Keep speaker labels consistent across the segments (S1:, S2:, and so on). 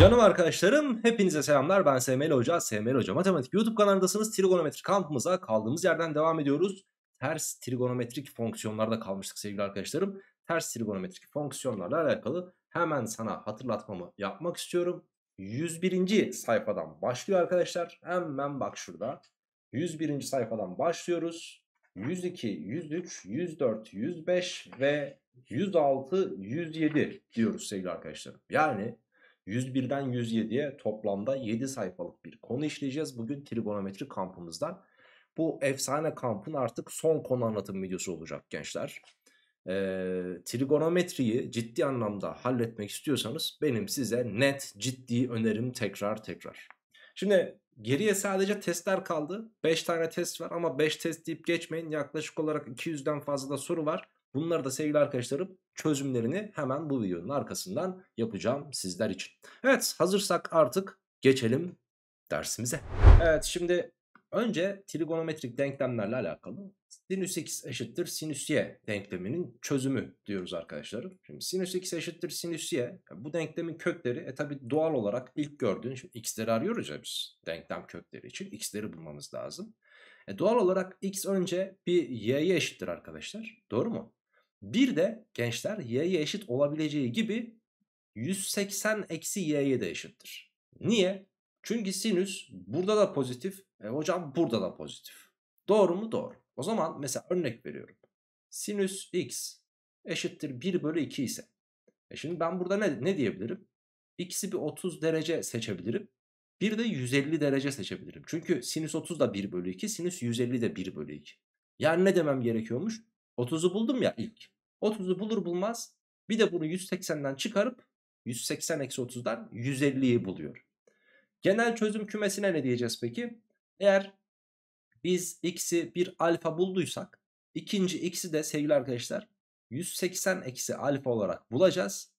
S1: Canım arkadaşlarım, hepinize selamlar. Ben SML Hoca, SML Hoca Matematik YouTube kanalındasınız. Trigonometri kampımıza kaldığımız yerden devam ediyoruz. Ters trigonometrik fonksiyonlarda kalmıştık sevgili arkadaşlarım. Ters trigonometrik fonksiyonlarla alakalı hemen sana hatırlatmamı yapmak istiyorum. 101. sayfadan başlıyor arkadaşlar. Hemen bak şurada. 101. sayfadan başlıyoruz. 102, 103, 104, 105 ve 106, 107 diyoruz sevgili arkadaşlarım. Yani 101'den 107'ye toplamda 7 sayfalık bir konu işleyeceğiz. Bugün trigonometri kampımızdan. Bu efsane kampın artık son konu anlatım videosu olacak gençler. Ee, trigonometriyi ciddi anlamda halletmek istiyorsanız benim size net ciddi önerim tekrar tekrar. Şimdi geriye sadece testler kaldı. 5 tane test var ama 5 test deyip geçmeyin. Yaklaşık olarak 200'den fazla da soru var. Bunları da sevgili arkadaşlarım çözümlerini hemen bu videonun arkasından yapacağım sizler için. Evet hazırsak artık geçelim dersimize. Evet şimdi önce trigonometrik denklemlerle alakalı sinüs x eşittir sinüs y denkleminin çözümü diyoruz arkadaşlarım. Şimdi sinüs x eşittir sinüs y bu denklemin kökleri e tabi doğal olarak ilk gördüğün şimdi x'leri arıyoruz ya biz denklem kökleri için x'leri bulmamız lazım. E doğal olarak x önce bir y'ye eşittir arkadaşlar. Doğru mu? Bir de gençler y'ye eşit olabileceği gibi 180 eksi y'ye de eşittir. Niye? Çünkü sinüs burada da pozitif. E hocam burada da pozitif. Doğru mu? Doğru. O zaman mesela örnek veriyorum. Sinüs x eşittir 1 bölü 2 ise. E şimdi ben burada ne, ne diyebilirim? X'i bir 30 derece seçebilirim. Bir de 150 derece seçebilirim. Çünkü sinüs 30 da 1 bölü 2. Sinüs 150 de 1 bölü 2. Yani ne demem gerekiyormuş? 30'u buldum ya ilk. 30'u bulur bulmaz bir de bunu 180'den çıkarıp 180 eksi 30'dan 150'yi buluyor. Genel çözüm kümesine ne diyeceğiz peki? Eğer biz x'i bir alfa bulduysak ikinci x'i de sevgili arkadaşlar 180 eksi alfa olarak bulacağız.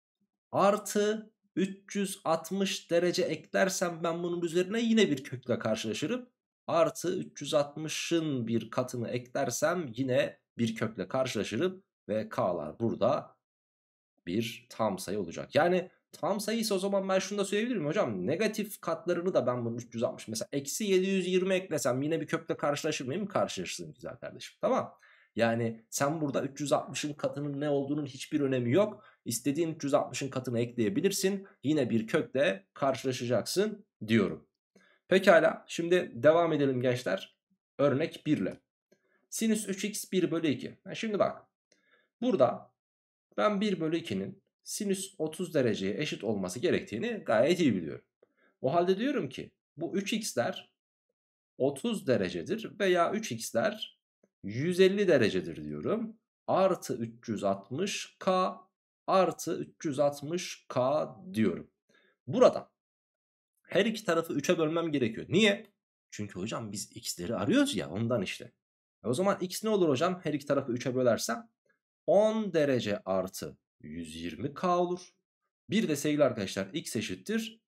S1: Artı 360 derece eklersem ben bunun üzerine yine bir kökle karşılaşırım. Artı 360'ın bir katını eklersem yine bir kökle karşılaşırım. Ve K'lar burada bir tam sayı olacak. Yani tam sayı ise o zaman ben şunu da söyleyebilir miyim hocam? Negatif katlarını da ben bunun 360. Mesela eksi 720 eklesem yine bir kökle karşılaşır mıyım? Karşılaşırsın güzel kardeşim. Tamam. Yani sen burada 360'ın katının ne olduğunun hiçbir önemi yok. İstediğin 360'ın katını ekleyebilirsin. Yine bir kökle karşılaşacaksın diyorum. Pekala şimdi devam edelim gençler. Örnek 1 ile. Sinüs 3x 1 bölü 2. Yani şimdi bak Burada ben 1 bölü 2'nin sinüs 30 dereceye eşit olması gerektiğini gayet iyi biliyorum. O halde diyorum ki bu 3x'ler 30 derecedir veya 3x'ler 150 derecedir diyorum. Artı 360k artı 360k diyorum. Burada her iki tarafı 3'e bölmem gerekiyor. Niye? Çünkü hocam biz x'leri arıyoruz ya ondan işte. E o zaman x ne olur hocam her iki tarafı 3'e bölersem? 10 derece artı 120K olur. Bir de sevgili arkadaşlar x eşittir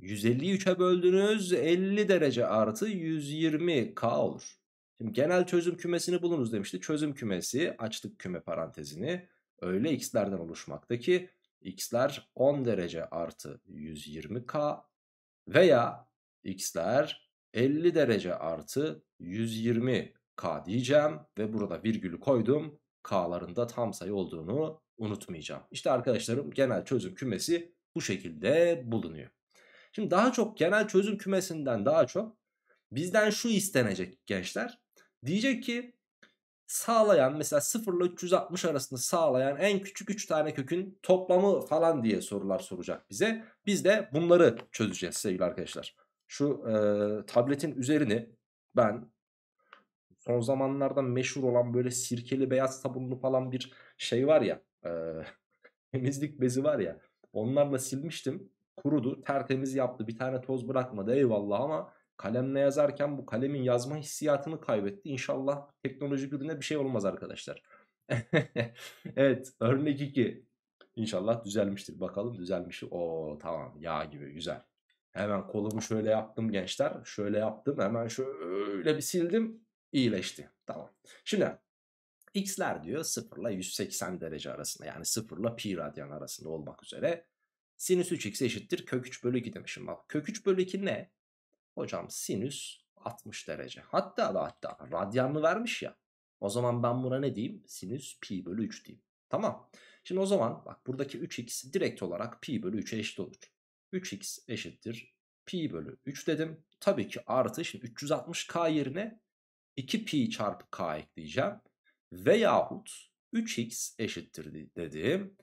S1: 153'e böldünüz 50 derece artı 120K olur. Şimdi genel çözüm kümesini bulunuz demişti. Çözüm kümesi açtık küme parantezini öyle x'lerden oluşmaktaki x'ler 10 derece artı 120K veya x'ler 50 derece artı 120K diyeceğim ve burada virgülü koydum K'larında tam sayı olduğunu unutmayacağım. İşte arkadaşlarım genel çözüm kümesi bu şekilde bulunuyor. Şimdi daha çok genel çözüm kümesinden daha çok bizden şu istenecek gençler. Diyecek ki sağlayan mesela 0 ile 360 arasında sağlayan en küçük 3 tane kökün toplamı falan diye sorular soracak bize. Biz de bunları çözeceğiz sevgili arkadaşlar. Şu e, tabletin üzerini ben son zamanlarda meşhur olan böyle sirkeli beyaz sabunlu falan bir şey var ya e, temizlik bezi var ya onlarla silmiştim kurudu tertemiz yaptı bir tane toz bırakmadı eyvallah ama kalemle yazarken bu kalemin yazma hissiyatını kaybetti inşallah teknoloji birine bir şey olmaz arkadaşlar. evet örnek 2 İnşallah düzelmiştir bakalım düzelmiş o tamam yağ gibi güzel. Hemen kolumu şöyle yaptım gençler. Şöyle yaptım. Hemen şöyle bir sildim iyileşti. Tamam. Şimdi x'ler diyor 0 ile 180 derece arasında yani 0 ile pi radyan arasında olmak üzere sinüs 3x eşittir kök 3 bölü 2 demişim. Bak kök 3 bölü 2 ne? Hocam sinüs 60 derece. Hatta da hatta radyanını vermiş ya. O zaman ben buna ne diyeyim? Sinüs pi bölü 3 diyeyim. Tamam. Şimdi o zaman bak buradaki 3x direkt olarak pi bölü 3'e eşit olur. 3x eşittir pi bölü 3 dedim. Tabii ki artı şimdi 360k yerine 2 pi çarpı k ekleyeceğim. Veyahut 3x eşittir dedim.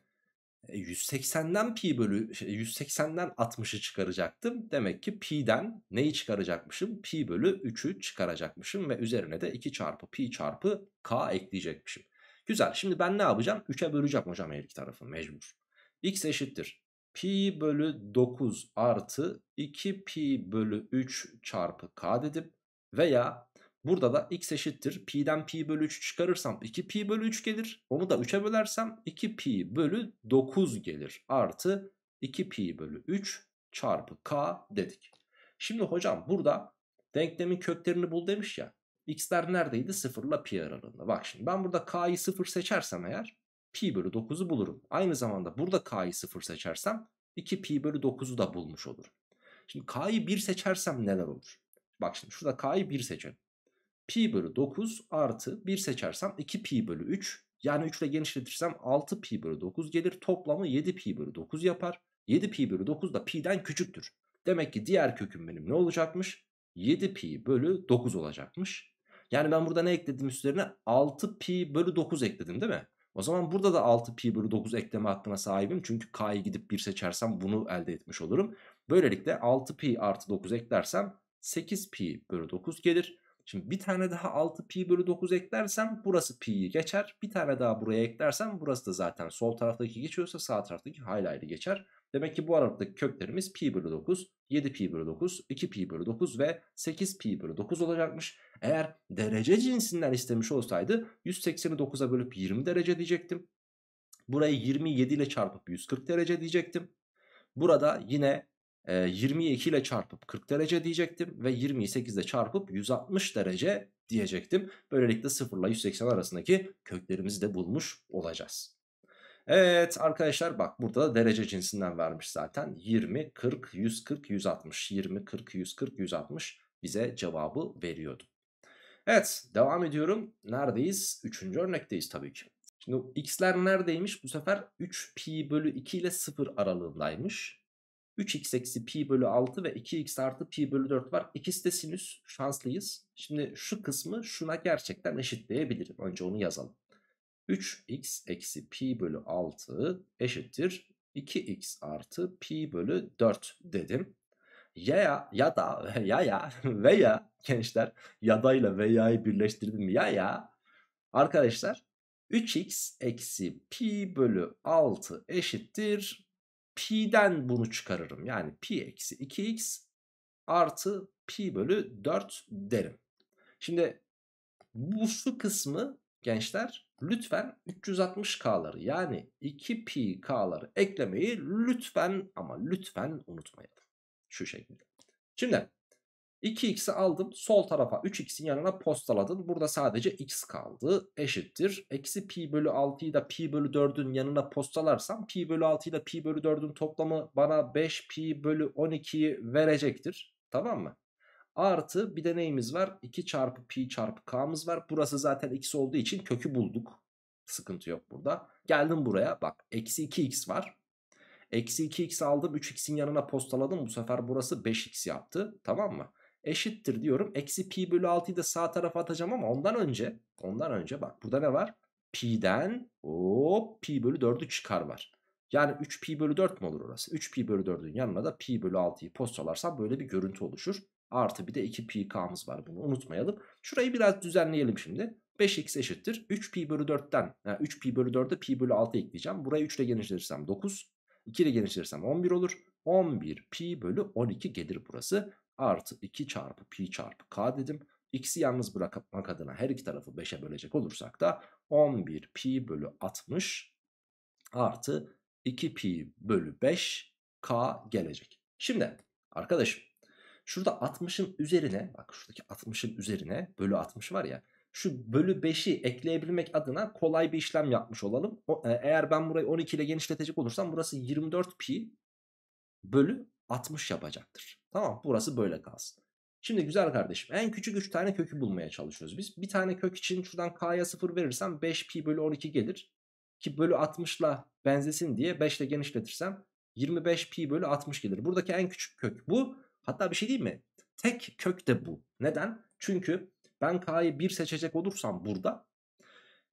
S1: 180'den e, pi bölü 180'den şey, 60'ı çıkaracaktım. Demek ki pi'den neyi çıkaracakmışım? Pi bölü 3'ü çıkaracakmışım ve üzerine de 2 çarpı pi çarpı k ekleyecekmişim. Güzel. Şimdi ben ne yapacağım? 3'e böleceğim hocam her iki tarafı mecbur. x eşittir. Pi bölü 9 artı 2 pi bölü 3 çarpı k dedim. Veya Burada da x eşittir. Pi'den pi bölü 3 çıkarırsam 2 pi bölü 3 gelir. Onu da 3'e bölersem 2 pi bölü 9 gelir. Artı 2 pi bölü 3 çarpı k dedik. Şimdi hocam burada denklemin köklerini bul demiş ya. X'ler neredeydi? 0 ile pi aralığında. Bak şimdi ben burada k'yı 0 seçersem eğer pi bölü 9'u bulurum. Aynı zamanda burada k'yı 0 seçersem 2 pi bölü 9'u da bulmuş olurum. Şimdi k'yı 1 seçersem neler olur? Bak şimdi şurada k'yı 1 seçelim pi bölü 9 artı 1 seçersem 2 pi bölü 3 yani 3 ile genişletirsem 6 pi bölü 9 gelir toplamı 7 pi bölü 9 yapar. 7 pi bölü 9 da pi'den küçüktür. Demek ki diğer köküm benim ne olacakmış? 7 pi bölü 9 olacakmış. Yani ben burada ne ekledim üstlerine? 6 pi bölü 9 ekledim değil mi? O zaman burada da 6 pi bölü 9 ekleme hakkına sahibim. Çünkü k'yı gidip 1 seçersem bunu elde etmiş olurum. Böylelikle 6 pi artı 9 eklersem 8 pi bölü 9 gelir. Şimdi bir tane daha 6 pi bölü 9 eklersem burası pi'yi geçer. Bir tane daha buraya eklersem burası da zaten sol taraftaki geçiyorsa sağ taraftaki hala ayrı geçer. Demek ki bu aralıktaki köklerimiz pi bölü 9, 7 pi bölü 9, 2 pi bölü 9 ve 8 pi bölü 9 olacakmış. Eğer derece cinsinden istemiş olsaydı 189'a bölüp 20 derece diyecektim. Burayı 27 ile çarpıp 140 derece diyecektim. Burada yine 20'yi ee, 2 ile çarpıp 40 derece diyecektim ve 20'yi 8 ile çarpıp 160 derece diyecektim. Böylelikle 0 ile 180 arasındaki köklerimizi de bulmuş olacağız. Evet arkadaşlar bak burada da derece cinsinden vermiş zaten. 20, 40, 140, 160. 20, 40, 140, 160 bize cevabı veriyordu. Evet devam ediyorum. Neredeyiz? Üçüncü örnekteyiz tabii ki. Şimdi x'ler neredeymiş? Bu sefer 3pi bölü 2 ile 0 aralığındaymış. 3x eksi pi bölü 6 ve 2x artı pi bölü 4 var. İkisi de sinüs. Şanslıyız. Şimdi şu kısmı şuna gerçekten eşitleyebilirim. Önce onu yazalım. 3x eksi pi bölü 6 eşittir 2x artı pi bölü 4 dedim. Ya ya ya da ya ya veya gençler ya da ile veya'yı birleştirdim ya ya. Arkadaşlar 3x eksi pi bölü 6 eşittir pi'den bunu çıkarırım. Yani pi eksi 2x artı pi bölü 4 derim. Şimdi bu su kısmı gençler lütfen 360K'ları yani 2P'ları eklemeyi lütfen ama lütfen unutmayalım. Şu şekilde. Şimdi 2x'i aldım sol tarafa 3x'in yanına postaladım. Burada sadece x kaldı eşittir. Eksi pi bölü 6'yı da pi bölü 4'ün yanına postalarsam pi bölü 6'yı da pi bölü 4'ün toplamı bana 5 pi bölü 12'yi verecektir. Tamam mı? Artı bir de neyimiz var? 2 çarpı pi çarpı k'mız var. Burası zaten x olduğu için kökü bulduk. Sıkıntı yok burada. Geldim buraya bak eksi 2x var. Eksi 2x aldım 3x'in yanına postaladım. Bu sefer burası 5x yaptı. Tamam mı? eşittir diyorum. Eksi pi bölü 6'yı da sağ tarafa atacağım ama ondan önce ondan önce bak burada ne var? Pi'den hop pi bölü 4'ü çıkar var. Yani 3 pi bölü 4 mü olur orası? 3 pi bölü 4'ün yanına da pi bölü 6'yı postalarsam böyle bir görüntü oluşur. Artı bir de 2 pi k'mız var bunu unutmayalım. Şurayı biraz düzenleyelim şimdi. 5x eşittir. 3 pi bölü 4'ten yani 3 pi bölü 4'e pi bölü 6 ekleyeceğim. Burayı 3 ile genişletirsem 9. 2 ile genişletirsem 11 olur. 11 pi bölü 12 gelir burası artı 2 çarpı pi çarpı k dedim. X'i yalnız bırakmak adına her iki tarafı 5'e bölecek olursak da 11 pi bölü 60 artı 2 pi bölü 5 k gelecek. Şimdi arkadaşım şurada 60'ın üzerine bak şuradaki 60'ın üzerine bölü 60 var ya şu bölü 5'i ekleyebilmek adına kolay bir işlem yapmış olalım. O, e, eğer ben burayı 12 ile genişletecek olursam burası 24 pi bölü 60 yapacaktır. Tamam burası böyle kalsın. Şimdi güzel kardeşim en küçük 3 tane kökü bulmaya çalışıyoruz biz. Bir tane kök için şuradan k'ya 0 verirsem 5pi bölü 12 gelir. Ki bölü 60'la benzesin diye 5 ile genişletirsem 25pi bölü 60 gelir. Buradaki en küçük kök bu. Hatta bir şey değil mi? Tek kök de bu. Neden? Çünkü ben k'yı 1 seçecek olursam burada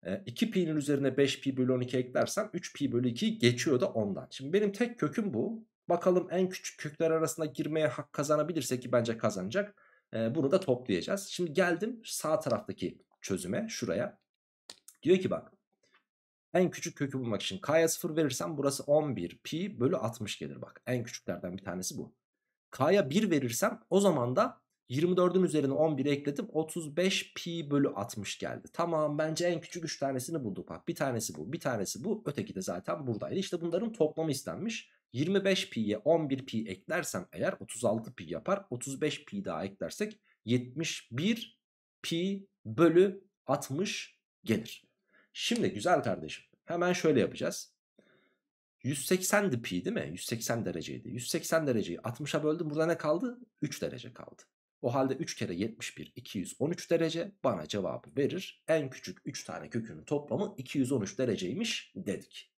S1: 2pi'nin e, üzerine 5pi bölü 12 eklersem 3pi bölü 2 geçiyor da ondan. Şimdi benim tek köküm bu. Bakalım en küçük kökler arasında girmeye hak kazanabilirse ki bence kazanacak. E, bunu da toplayacağız. Şimdi geldim sağ taraftaki çözüme şuraya. Diyor ki bak en küçük kökü bulmak için k'ya 0 verirsem burası 11 pi bölü 60 gelir bak. En küçüklerden bir tanesi bu. K'ya 1 verirsem o zaman da 24'ün üzerine 11 ekledim 35 pi bölü 60 geldi. Tamam bence en küçük 3 tanesini bulduk bak. Bir tanesi bu bir tanesi bu öteki de zaten buradaydı. İşte bunların toplamı istenmiş. 25 pi'ye 11 pi eklersem eğer 36 pi yapar. 35 pi daha eklersek 71 pi bölü 60 gelir. Şimdi güzel kardeşim hemen şöyle yapacağız. 180'di pi değil mi? 180 dereceydi. 180 dereceyi 60'a böldüm. Burada ne kaldı? 3 derece kaldı. O halde 3 kere 71 213 derece bana cevabı verir. En küçük 3 tane kökünün toplamı 213 dereceymiş dedik.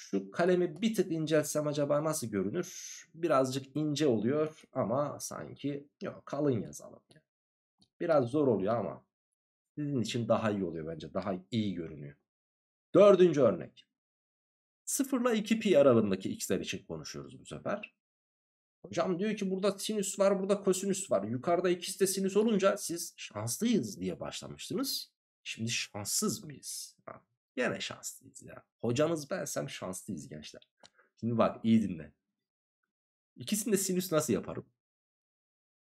S1: Şu kalemi bir tık inceltsem acaba nasıl görünür? Birazcık ince oluyor ama sanki yok kalın yazalım. Ya. Biraz zor oluyor ama sizin için daha iyi oluyor bence. Daha iyi görünüyor. Dördüncü örnek. 0 ile 2 pi aralığındaki x'ler için konuşuyoruz bu sefer. Hocam diyor ki burada sinüs var burada kosinüs var. Yukarıda ikisi de sinüs olunca siz şanslıyız diye başlamıştınız. Şimdi şanssız mıyız? Yine şanslıyız ya. Hocanız bensem şanslıyız gençler. Şimdi bak iyi dinle. İkisini de sinüs nasıl yaparım?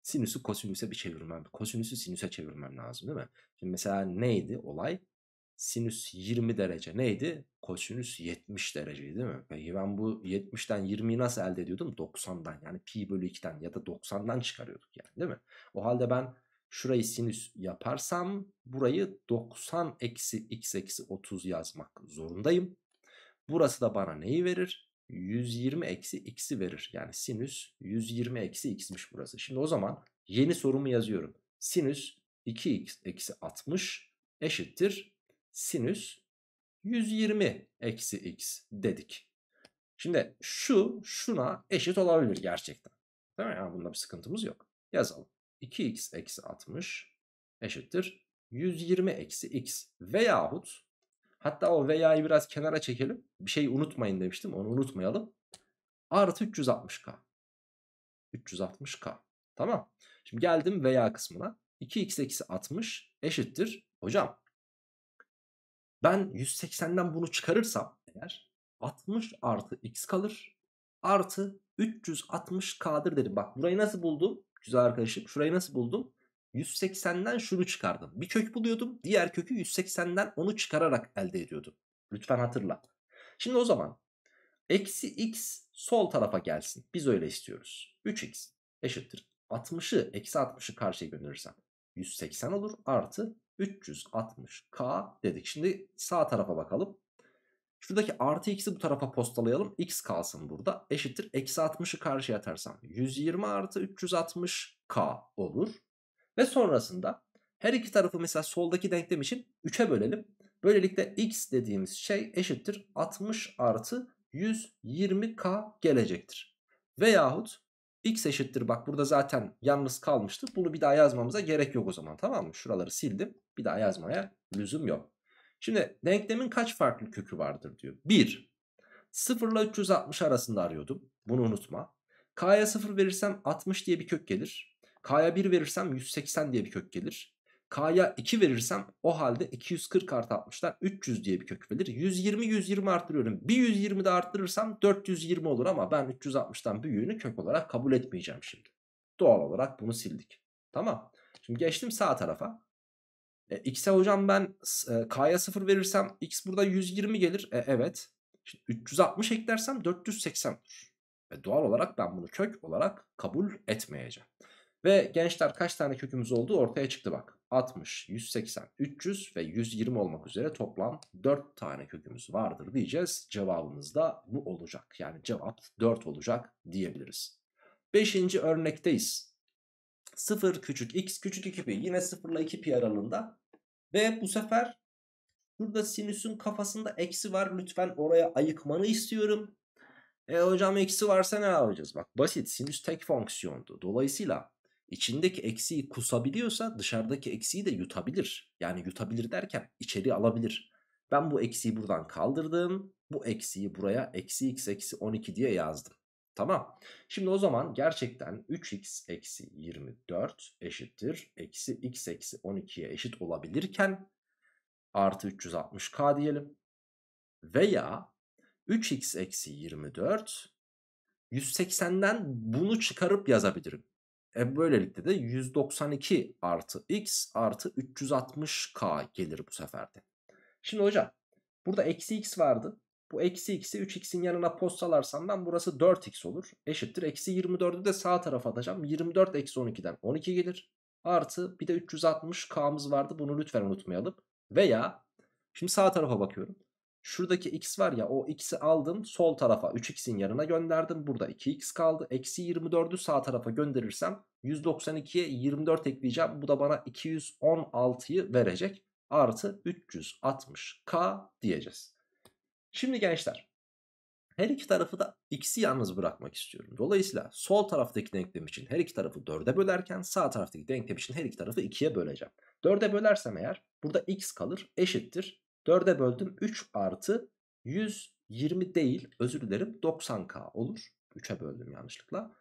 S1: Sinüsü kosinüse bir çevirmem. Kosinüsü sinüse çevirmem lazım değil mi? Şimdi mesela neydi olay? Sinüs 20 derece neydi? Kosinüs 70 dereceydi değil mi? Peki ben bu 70'ten 20'yi nasıl elde ediyordum? 90'dan yani pi bölü 2'den ya da 90'dan çıkarıyorduk yani değil mi? O halde ben Şurayı sinüs yaparsam burayı 90 eksi x eksi 30 yazmak zorundayım. Burası da bana neyi verir? 120 eksi x'i verir. Yani sinüs 120 eksi x'miş burası. Şimdi o zaman yeni sorumu yazıyorum. Sinüs 2x eksi 60 eşittir. Sinüs 120 eksi x dedik. Şimdi şu şuna eşit olabilir gerçekten. Değil mi? Yani bunda bir sıkıntımız yok. Yazalım. 2x eksi 60 eşittir 120 eksi x veyahut hatta o veya'yı biraz kenara çekelim. Bir şey unutmayın demiştim onu unutmayalım. Artı 360k. 360k. Tamam. Şimdi geldim veya kısmına. 2x eksi 60 eşittir. Hocam ben 180'den bunu çıkarırsam eğer 60 artı x kalır. Artı 360k'dır dedim. Bak burayı nasıl buldum? güzel arkadaşım. Şurayı nasıl buldum? 180'den şunu çıkardım. Bir kök buluyordum. Diğer kökü 180'den onu çıkararak elde ediyordum. Lütfen hatırla. Şimdi o zaman eksi x sol tarafa gelsin. Biz öyle istiyoruz. 3x eşittir. 60'ı eksi 60'ı karşıya gönderirsem 180 olur artı 360k dedik. Şimdi sağ tarafa bakalım. Şuradaki artı x'i bu tarafa postalayalım. X kalsın burada. Eşittir. Eksi 60'ı karşıya atarsam 120 artı 360k olur. Ve sonrasında her iki tarafı mesela soldaki denklem için 3'e bölelim. Böylelikle x dediğimiz şey eşittir 60 artı 120k gelecektir. Veyahut x eşittir bak burada zaten yalnız kalmıştı. Bunu bir daha yazmamıza gerek yok o zaman tamam mı? Şuraları sildim. Bir daha yazmaya lüzum yok. Şimdi denklemin kaç farklı kökü vardır diyor. 1. 0 ile 360 arasında arıyordum. Bunu unutma. K'ya 0 verirsem 60 diye bir kök gelir. K'ya 1 verirsem 180 diye bir kök gelir. K'ya 2 verirsem o halde 240 artı 60'dan 300 diye bir kök gelir. 120 120 arttırıyorum. Bir 120 de arttırırsam 420 olur ama ben 360'tan büyüğünü kök olarak kabul etmeyeceğim şimdi. Doğal olarak bunu sildik. Tamam. Şimdi geçtim sağ tarafa. E, x'e hocam ben e, k'ya 0 verirsem x burada 120 gelir. E, evet. Şimdi 360 eklersem 480 olur. Ve doğal olarak ben bunu kök olarak kabul etmeyeceğim. Ve gençler kaç tane kökümüz olduğu ortaya çıktı bak. 60, 180, 300 ve 120 olmak üzere toplam 4 tane kökümüz vardır diyeceğiz. Cevabımız da bu olacak. Yani cevap 4 olacak diyebiliriz. Beşinci örnekteyiz. 0 küçük x küçük 2 pi yine 0 ile 2 pi aralığında. Ve bu sefer burada sinüsün kafasında eksi var lütfen oraya ayıkmanı istiyorum. E hocam eksi varsa ne yapacağız? Bak basit sinüs tek fonksiyondu. Dolayısıyla içindeki eksiyi kusabiliyorsa dışarıdaki eksiyi de yutabilir. Yani yutabilir derken içeri alabilir. Ben bu eksiyi buradan kaldırdım. Bu eksiyi buraya eksi x eksi 12 diye yazdım. Tamam. Şimdi o zaman gerçekten 3x eksi 24 eşittir. Eksi x eksi 12'ye eşit olabilirken artı 360k diyelim. Veya 3x eksi 24 180'den bunu çıkarıp yazabilirim. E böylelikle de 192 artı x artı 360k gelir bu seferde. Şimdi hocam burada eksi x vardı. Bu eksi x'i 3x'in yanına postalarsam ben burası 4x olur. Eşittir. Eksi 24'ü de sağ tarafa atacağım. 24 eksi 12'den 12 gelir. Artı bir de 360k'mız vardı. Bunu lütfen unutmayalım. Veya şimdi sağ tarafa bakıyorum. Şuradaki x var ya o x'i aldım sol tarafa 3x'in yanına gönderdim. Burada 2x kaldı. Eksi 24'ü sağ tarafa gönderirsem 192'ye 24 ekleyeceğim. Bu da bana 216'yı verecek. Artı 360k diyeceğiz. Şimdi gençler her iki tarafı da x'i yalnız bırakmak istiyorum. Dolayısıyla sol taraftaki denklem için her iki tarafı 4'e bölerken sağ taraftaki denklem için her iki tarafı 2'ye böleceğim. 4'e bölersem eğer burada x kalır eşittir. 4'e böldüm 3 artı 120 değil özür dilerim 90k olur. 3'e böldüm yanlışlıkla.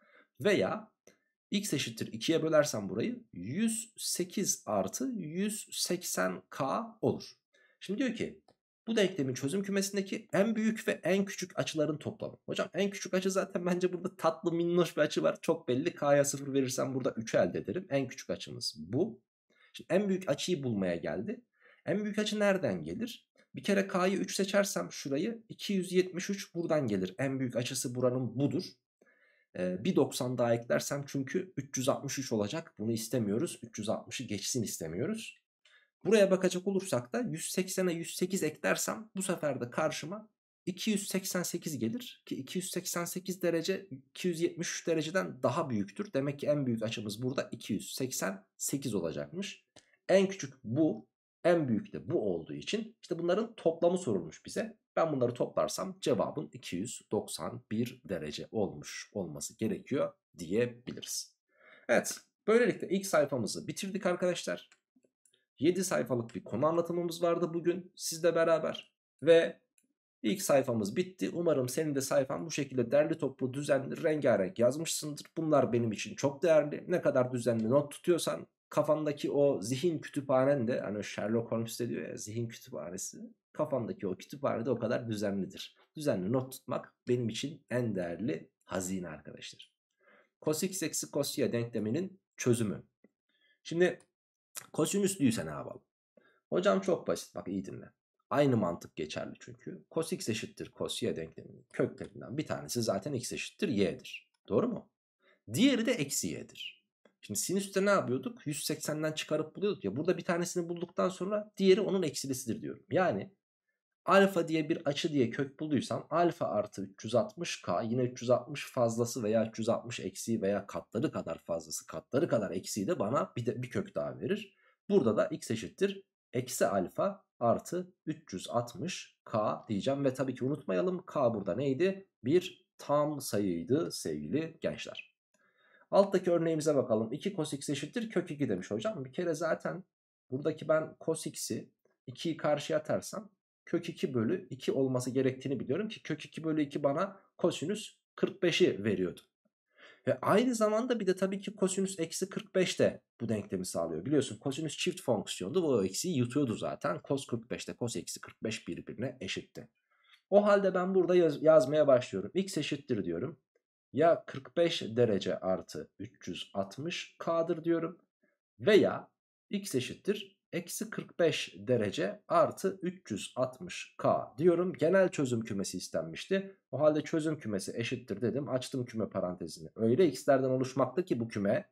S1: Veya x eşittir 2'ye bölersem burayı 108 artı 180k olur. Şimdi diyor ki bu denklemin çözüm kümesindeki en büyük ve en küçük açıların toplamı. Hocam en küçük açı zaten bence burada tatlı minnoş bir açı var. Çok belli. K'ya 0 verirsem burada 3'ü elde ederim. En küçük açımız bu. Şimdi en büyük açıyı bulmaya geldi. En büyük açı nereden gelir? Bir kere K'yı 3 seçersem şurayı 273 buradan gelir. En büyük açısı buranın budur. Ee, bir 90 daha eklersem çünkü 363 olacak. Bunu istemiyoruz. 360'ı geçsin istemiyoruz. Buraya bakacak olursak da 180'e 108 eklersem bu sefer de karşıma 288 gelir ki 288 derece 273 dereceden daha büyüktür. Demek ki en büyük açımız burada 288 olacakmış. En küçük bu, en büyük de bu olduğu için işte bunların toplamı sorulmuş bize. Ben bunları toplarsam cevabın 291 derece olmuş olması gerekiyor diyebiliriz. Evet, böylelikle ilk sayfamızı bitirdik arkadaşlar. 7 sayfalık bir konu anlatımımız vardı bugün sizle beraber. Ve ilk sayfamız bitti. Umarım senin de sayfan bu şekilde derli toplu düzenli rengarenk yazmışsındır. Bunlar benim için çok değerli. Ne kadar düzenli not tutuyorsan kafandaki o zihin kütüphanen de hani Sherlock Holmes de diyor ya zihin kütüphanesi kafandaki o kütüphanede o kadar düzenlidir. Düzenli not tutmak benim için en değerli hazine arkadaşlar. Cos x eksi cos y denkleminin çözümü. Şimdi Kosinüslüyse ne yapalım? Hocam çok basit bak iyi dinle. Aynı mantık geçerli çünkü. Cos x eşittir cos y denkleminin köklerinden bir tanesi zaten x eşittir y'dir. Doğru mu? Diğeri de eksi y'dir. Şimdi sinüste ne yapıyorduk? 180'den çıkarıp buluyorduk ya. Burada bir tanesini bulduktan sonra diğeri onun eksilisidir diyorum. Yani alfa diye bir açı diye kök bulduysam alfa artı 360k yine 360 fazlası veya 360 eksiği veya katları kadar fazlası katları kadar eksiği de bana bir, de, bir kök daha verir. Burada da x eşittir eksi alfa artı 360k diyeceğim ve tabii ki unutmayalım k burada neydi? Bir tam sayıydı sevgili gençler. Alttaki örneğimize bakalım. 2 cos x eşittir kök 2 demiş hocam. Bir kere zaten buradaki ben cos x'i 2'yi karşıya atarsam kök 2 bölü 2 olması gerektiğini biliyorum ki kök 2 bölü 2 bana kosinüs 45'i veriyordu. Ve aynı zamanda bir de tabii ki kosinüs eksi 45 de bu denklemi sağlıyor. Biliyorsun kosinüs çift fonksiyondu. Bu eksiyi yutuyordu zaten. Kos 45 de kos eksi 45 birbirine eşitti. O halde ben burada yaz yazmaya başlıyorum. X eşittir diyorum. Ya 45 derece artı 360 K'dır diyorum. Veya x eşittir eksi 45 derece artı 360K diyorum. Genel çözüm kümesi istenmişti. O halde çözüm kümesi eşittir dedim. Açtım küme parantezini. Öyle x'lerden oluşmakta ki bu küme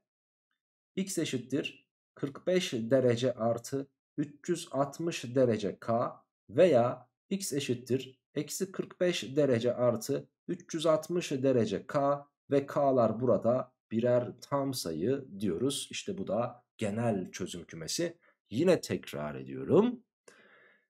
S1: x eşittir 45 derece artı 360 derece K veya x eşittir eksi 45 derece artı 360 derece K ve K'lar burada birer tam sayı diyoruz. İşte bu da genel çözüm kümesi. Yine tekrar ediyorum.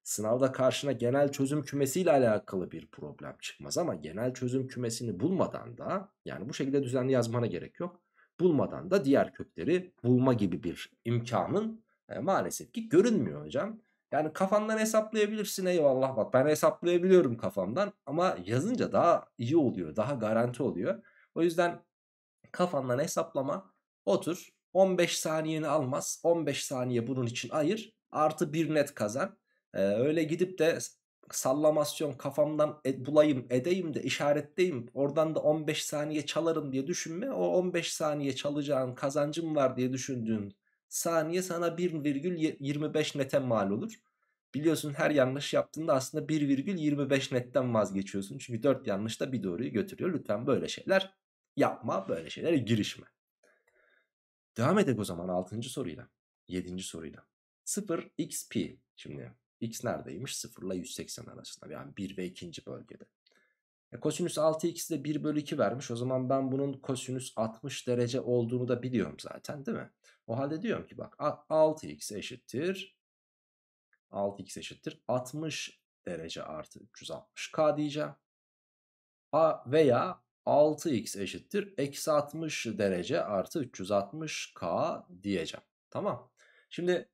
S1: Sınavda karşına genel çözüm kümesiyle alakalı bir problem çıkmaz ama genel çözüm kümesini bulmadan da yani bu şekilde düzenli yazmana gerek yok. Bulmadan da diğer kökleri bulma gibi bir imkanın e, maalesef ki görünmüyor hocam. Yani kafandan hesaplayabilirsin eyvallah bak ben hesaplayabiliyorum kafamdan ama yazınca daha iyi oluyor daha garanti oluyor. O yüzden kafandan hesaplama otur 15 saniyeni almaz. 15 saniye bunun için ayır. Artı bir net kazan. Ee, öyle gidip de sallamasyon kafamdan e, bulayım edeyim de işaretleyim oradan da 15 saniye çalarım diye düşünme o 15 saniye çalacağın kazancım var diye düşündüğün saniye sana 1,25 nete mal olur. Biliyorsun her yanlış yaptığında aslında 1,25 netten vazgeçiyorsun. Çünkü 4 yanlış da bir doğruyu götürüyor. Lütfen böyle şeyler yapma böyle şeylere girişme. Devam edelim o zaman 6. soruyla. 7. soruyla. 0 xp Şimdi x neredeymiş? 0 ile 180 arasında. Yani 1 ve 2. bölgede. E, kosinüs 6x de 1 bölü 2 vermiş. O zaman ben bunun kosinüs 60 derece olduğunu da biliyorum zaten değil mi? O halde diyorum ki bak 6x eşittir. 6x eşittir. 60 derece artı 360k diyeceğim. A veya 6x eşittir. Eksi 60 derece artı 360k diyeceğim. Tamam. Şimdi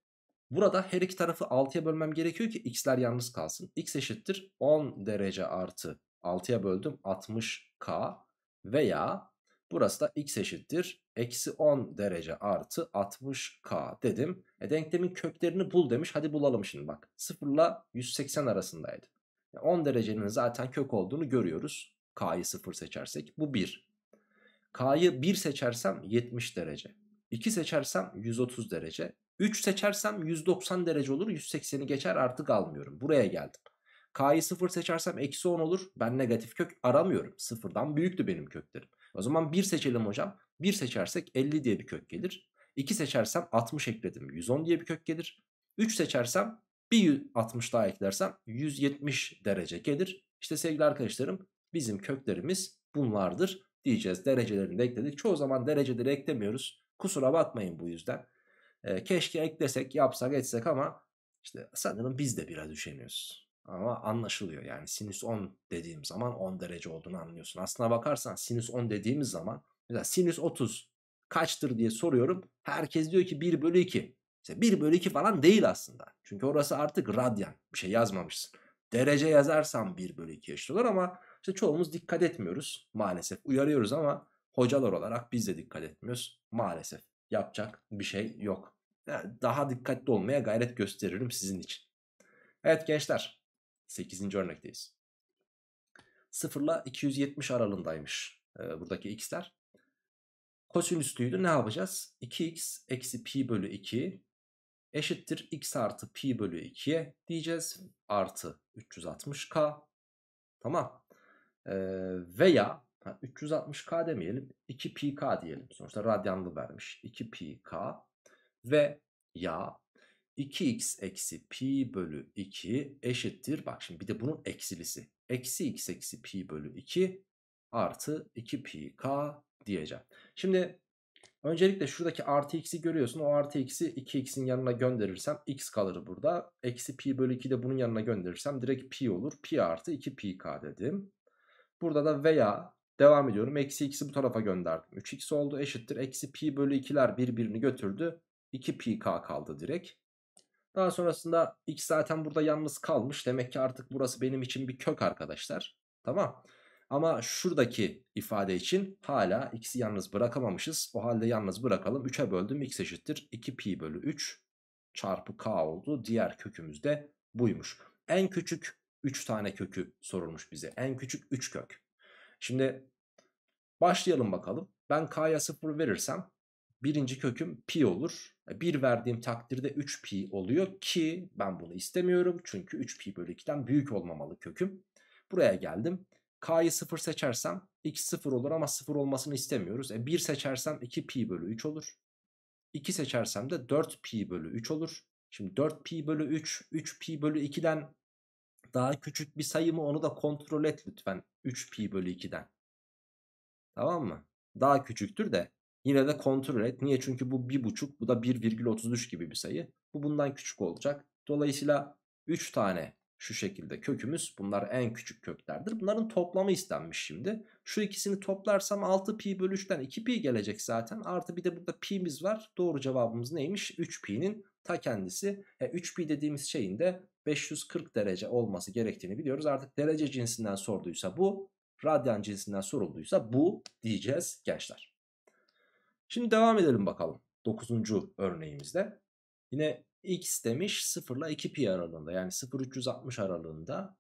S1: burada her iki tarafı 6'ya bölmem gerekiyor ki x'ler yalnız kalsın. x eşittir 10 derece artı 6'ya böldüm 60k veya burası da x eşittir eksi 10 derece artı 60k dedim. E denklemin köklerini bul demiş hadi bulalım şimdi bak 0 ile 180 arasındaydı. 10 e, derecenin zaten kök olduğunu görüyoruz. K'yı 0 seçersek bu 1. K'yı 1 seçersem 70 derece. 2 seçersem 130 derece. 3 seçersem 190 derece olur. 180'i geçer artık almıyorum. Buraya geldim. K'yı 0 seçersem eksi 10 olur. Ben negatif kök aramıyorum. 0'dan büyüktü benim köklerim. O zaman 1 seçelim hocam. 1 seçersek 50 diye bir kök gelir. 2 seçersem 60 ekledim. 110 diye bir kök gelir. 3 seçersem bir 60 daha eklersem 170 derece gelir. İşte sevgili arkadaşlarım Bizim köklerimiz bunlardır diyeceğiz. Derecelerini de ekledik. Çoğu zaman dereceleri eklemiyoruz. Kusura bakmayın bu yüzden. E, keşke eklesek, yapsak, etsek ama işte sanırım biz de biraz üşeniyoruz. Ama anlaşılıyor yani sinüs 10 dediğim zaman 10 derece olduğunu anlıyorsun. Aslına bakarsan sinüs 10 dediğimiz zaman mesela sinüs 30 kaçtır diye soruyorum. Herkes diyor ki 1 bölü 2. İşte 1 bölü 2 falan değil aslında. Çünkü orası artık radyan bir şey yazmamışsın. Derece yazarsan 1 bölü 2 eşit olur ama işte çoğumuz dikkat etmiyoruz maalesef. Uyarıyoruz ama hocalar olarak biz de dikkat etmiyoruz maalesef. Yapacak bir şey yok. Yani e, daha dikkatli olmaya gayret gösteririm sizin için. Evet gençler 8. örnekteyiz. 0 ile 270 aralığındaymış e, buradaki x'ler. Kosinüslüydü ne yapacağız? 2x eksi pi bölü 2 eşittir x artı pi bölü 2'ye diyeceğiz. Artı 360k. Tamam veya 360K demeyelim 2PK diyelim. Sonuçta radyanlı vermiş 2PK ve ya 2x eksi pi bölü 2 eşittir. Bak şimdi bir de bunun eksilisi. Eksi x eksi pi bölü 2 artı 2pk diyeceğim. Şimdi öncelikle şuradaki artı x'i görüyorsun. O artı x'i 2x'in yanına gönderirsem x kalır burada. Eksi pi bölü 2 de bunun yanına gönderirsem direkt pi olur. Pi artı 2pk dedim. Burada da veya devam ediyorum. Eksi x'i bu tarafa gönderdim. 3x oldu eşittir. Eksi pi bölü 2'ler birbirini götürdü. 2 k kaldı direkt. Daha sonrasında x zaten burada yalnız kalmış. Demek ki artık burası benim için bir kök arkadaşlar. Tamam. Ama şuradaki ifade için hala x'i yalnız bırakamamışız. O halde yalnız bırakalım. 3'e böldüm x eşittir. 2pi bölü 3 çarpı k oldu. Diğer kökümüz de buymuş. En küçük 3 tane kökü sorulmuş bize. En küçük 3 kök. Şimdi başlayalım bakalım. Ben k'ya 0 verirsem birinci köküm pi olur. 1 e, verdiğim takdirde 3 pi oluyor ki ben bunu istemiyorum. Çünkü 3 pi bölü 2'den büyük olmamalı köküm. Buraya geldim. K'yı 0 seçersem x 0 olur ama 0 olmasını istemiyoruz. E 1 seçersem 2 pi bölü 3 olur. 2 seçersem de 4 pi bölü 3 olur. Şimdi 4 pi bölü 3, 3 pi bölü 2'den daha küçük bir sayı mı onu da kontrol et lütfen. 3 pi bölü 2'den. Tamam mı? Daha küçüktür de yine de kontrol et. Niye? Çünkü bu 1.5 bu da 1,33 gibi bir sayı. Bu bundan küçük olacak. Dolayısıyla 3 tane şu şekilde kökümüz bunlar en küçük köklerdir. Bunların toplamı istenmiş şimdi. Şu ikisini toplarsam 6 pi bölü 3'ten 2 pi gelecek zaten. Artı bir de burada pi'miz var. Doğru cevabımız neymiş? 3 pi'nin ta kendisi. E, 3pi dediğimiz şeyin de 540 derece olması gerektiğini biliyoruz. Artık derece cinsinden sorduysa bu, radyan cinsinden sorulduysa bu diyeceğiz gençler. Şimdi devam edelim bakalım 9. örneğimizde. Yine x demiş 0 ile 2 pi aralığında yani 0-360 aralığında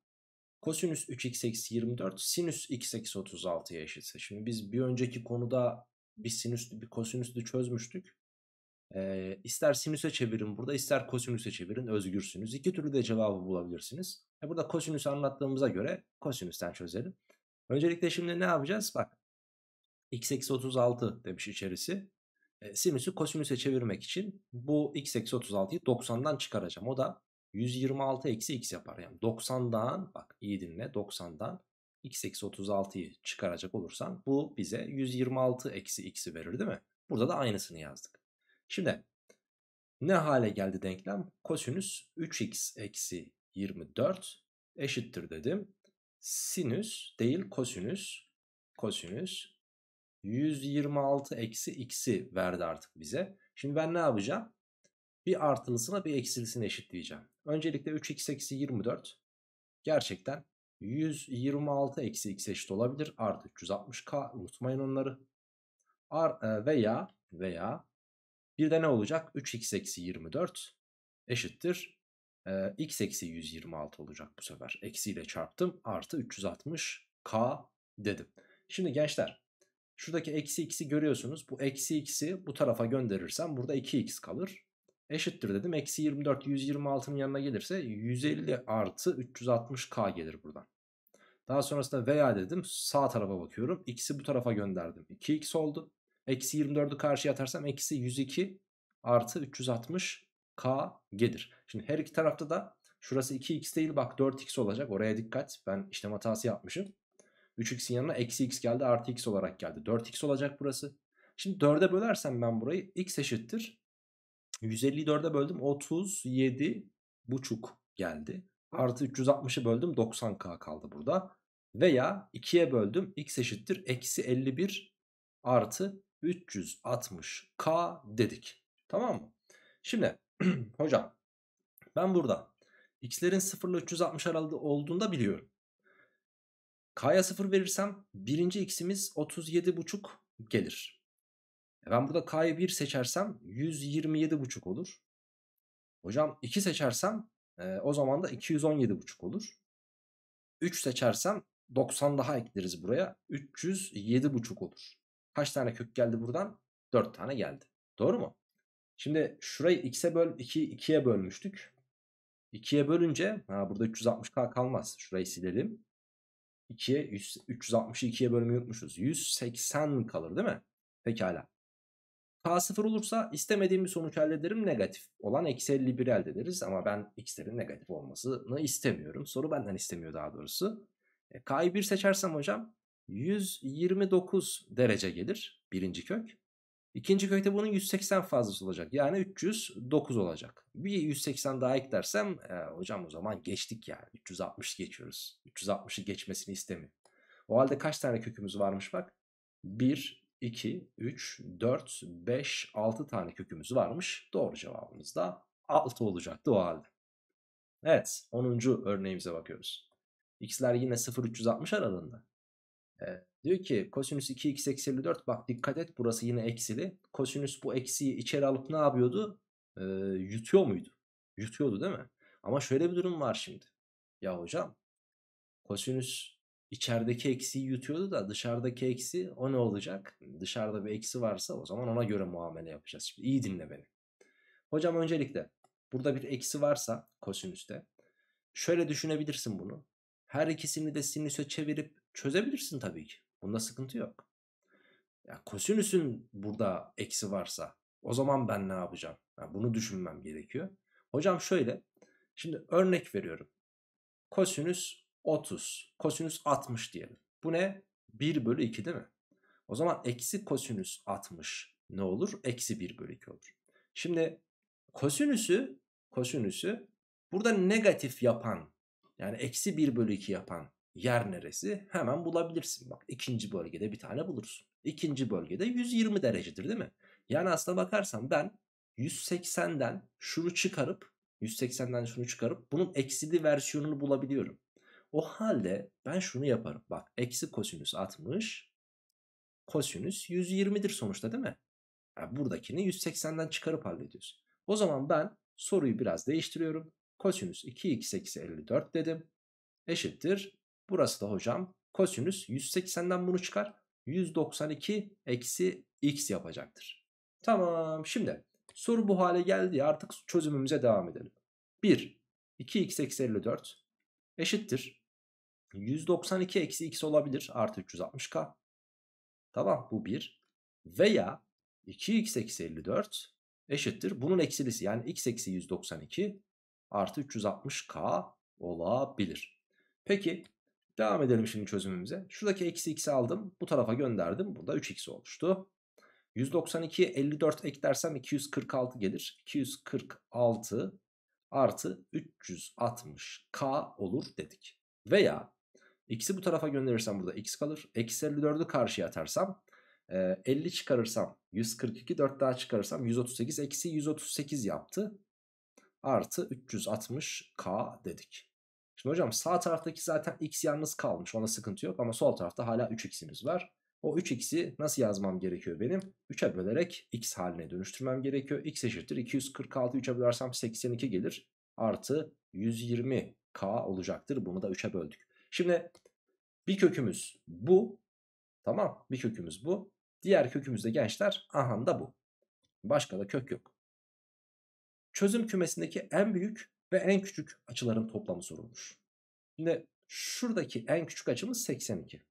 S1: kosinüs 3x eksi 24 sinüs x eksi 36'ya eşitse. Şimdi biz bir önceki konuda bir sinüs bir kosinüsü çözmüştük. E, ister sinüse çevirin burada ister kosinüse çevirin özgürsünüz. İki türlü de cevabı bulabilirsiniz. E, burada kosinüsü anlattığımıza göre kosinüsten çözelim. Öncelikle şimdi ne yapacağız? Bak x eksi 36 demiş içerisi. E, sinüsü kosinüse çevirmek için bu x eksi 36'yı 90'dan çıkaracağım. O da 126 eksi x yapar. Yani 90'dan bak iyi dinle 90'dan x eksi 36'yı çıkaracak olursan bu bize 126 eksi x'i verir değil mi? Burada da aynısını yazdık. Şimdi ne hale geldi denklem? Kosinüs 3x eksi 24 eşittir dedim. Sinüs değil kosinüs. Kosinüs 126 eksi x'i verdi artık bize. Şimdi ben ne yapacağım? Bir artılısına bir eksilisini eşitleyeceğim. Öncelikle 3x eksi 24 gerçekten 126 eksi x eşit olabilir. Artı 360k unutmayın onları. Ar e, veya veya bir de ne olacak? 3x eksi 24 eşittir. E, x eksi 126 olacak bu sefer. Eksiyle çarptım. Artı 360k dedim. Şimdi gençler şuradaki eksi x'i görüyorsunuz. Bu eksi x'i bu tarafa gönderirsem burada 2x kalır. Eşittir dedim. Eksi 24 126'nın yanına gelirse 150 artı 360k gelir buradan. Daha sonrasında veya dedim sağ tarafa bakıyorum. X'i bu tarafa gönderdim. 2x oldu. Eksi 24'ü karşıya atarsam eksi 102 artı 360 k gelir. Şimdi her iki tarafta da şurası 2x değil bak 4x olacak. Oraya dikkat ben işlem hatası yapmışım. 3x'in yanına eksi x geldi artı x olarak geldi. 4x olacak burası. Şimdi 4'e bölersem ben burayı x eşittir. 150'yi böldüm 37 buçuk geldi. Artı 360'ı böldüm 90k kaldı burada. Veya 2'ye böldüm x eşittir eksi 51 artı 360K dedik. Tamam mı? Şimdi hocam ben burada x'lerin 0 ile 360 aralığı olduğunda biliyorum. K'ya 0 verirsem birinci x'imiz 37,5 gelir. E, ben burada K'yı 1 seçersem 127,5 olur. Hocam 2 seçersem e, o zaman da 217,5 olur. 3 seçersem 90 daha ekleriz buraya. 307,5 olur. Kaç tane kök geldi buradan? 4 tane geldi. Doğru mu? Şimdi şurayı x'e böl 2 2'ye bölmüştük. 2'ye bölünce ha burada 360k kalmaz. Şurayı silelim. 2'ye 360'ı 2'ye bölmeyi unutmuşuz. 180 kalır değil mi? Pekala. K sıfır olursa istemediğim bir sonuç elde ederim. Negatif olan eksi 51 elde ederiz. Ama ben x'lerin negatif olmasını istemiyorum. Soru benden istemiyor daha doğrusu. E, K'yı 1 seçersem hocam 129 derece gelir birinci kök. İkinci kökte bunun 180 fazlası olacak. Yani 309 olacak. Bir 180 daha eklersem e, hocam o zaman geçtik yani. 360 geçiyoruz. 360'ı geçmesini istemiyorum. O halde kaç tane kökümüz varmış bak. 1, 2, 3, 4, 5, 6 tane kökümüz varmış. Doğru cevabımız da 6 olacaktı o halde. Evet 10. örneğimize bakıyoruz. X'ler yine 0-360 aralığında diyor ki kosinüs 2x eksi 54 bak dikkat et burası yine eksili. Kosinüs bu eksiyi içeri alıp ne yapıyordu? E, yutuyor muydu? Yutuyordu değil mi? Ama şöyle bir durum var şimdi. Ya hocam kosinüs içerideki eksiyi yutuyordu da dışarıdaki eksi o ne olacak? Dışarıda bir eksi varsa o zaman ona göre muamele yapacağız. Şimdi iyi dinle beni. Hocam öncelikle burada bir eksi varsa kosinüste şöyle düşünebilirsin bunu. Her ikisini de sinüse çevirip çözebilirsin tabii ki. Bunda sıkıntı yok. Ya kosinüsün burada eksi varsa o zaman ben ne yapacağım? Yani bunu düşünmem gerekiyor. Hocam şöyle. Şimdi örnek veriyorum. Kosinüs 30. Kosinüs 60 diyelim. Bu ne? 1 bölü 2 değil mi? O zaman eksi kosinüs 60 ne olur? Eksi 1 bölü 2 olur. Şimdi kosinüsü, kosinüsü burada negatif yapan yani eksi 1 bölü 2 yapan yer neresi hemen bulabilirsin. Bak ikinci bölgede bir tane bulursun. İkinci bölgede 120 derecedir değil mi? Yani aslına bakarsan ben 180'den şunu çıkarıp 180'den şunu çıkarıp bunun eksili versiyonunu bulabiliyorum. O halde ben şunu yaparım. Bak eksi kosinüs 60 kosinüs 120'dir sonuçta değil mi? Yani buradakini 180'den çıkarıp hallediyoruz. O zaman ben soruyu biraz değiştiriyorum. Kosinüs 2x eksi 54 dedim. Eşittir Burası da hocam kosinüs 180'den bunu çıkar. 192 eksi x yapacaktır. Tamam şimdi soru bu hale geldi artık çözümümüze devam edelim. 1 2x eksi 54 eşittir. 192 eksi x olabilir artı 360k. Tamam bu 1 veya 2x eksi 54 eşittir. Bunun eksilisi yani x eksi 192 artı 360k olabilir. Peki Devam edelim şimdi çözümümüze. Şuradaki eksi x'i aldım. Bu tarafa gönderdim. Burada 3x oluştu. 192 54 eklersem 246 gelir. 246 artı 360k olur dedik. Veya x'i bu tarafa gönderirsem burada x kalır. Eksi 54'ü karşıya atarsam 50 e, çıkarırsam 142 4 daha çıkarırsam 138 eksi 138 yaptı. Artı 360k dedik. Şimdi hocam sağ taraftaki zaten x yalnız kalmış ona sıkıntı yok ama sol tarafta hala 3x'imiz var. O 3x'i nasıl yazmam gerekiyor benim? 3'e bölerek x haline dönüştürmem gerekiyor. x eşittir 246 3'e bölersem 82 gelir. Artı 120k olacaktır. Bunu da 3'e böldük. Şimdi bir kökümüz bu. Tamam bir kökümüz bu. Diğer kökümüz de gençler aha da bu. Başka da kök yok. Çözüm kümesindeki en büyük ve en küçük açıların toplamı sorulmuş. Şimdi şuradaki en küçük açımız 82.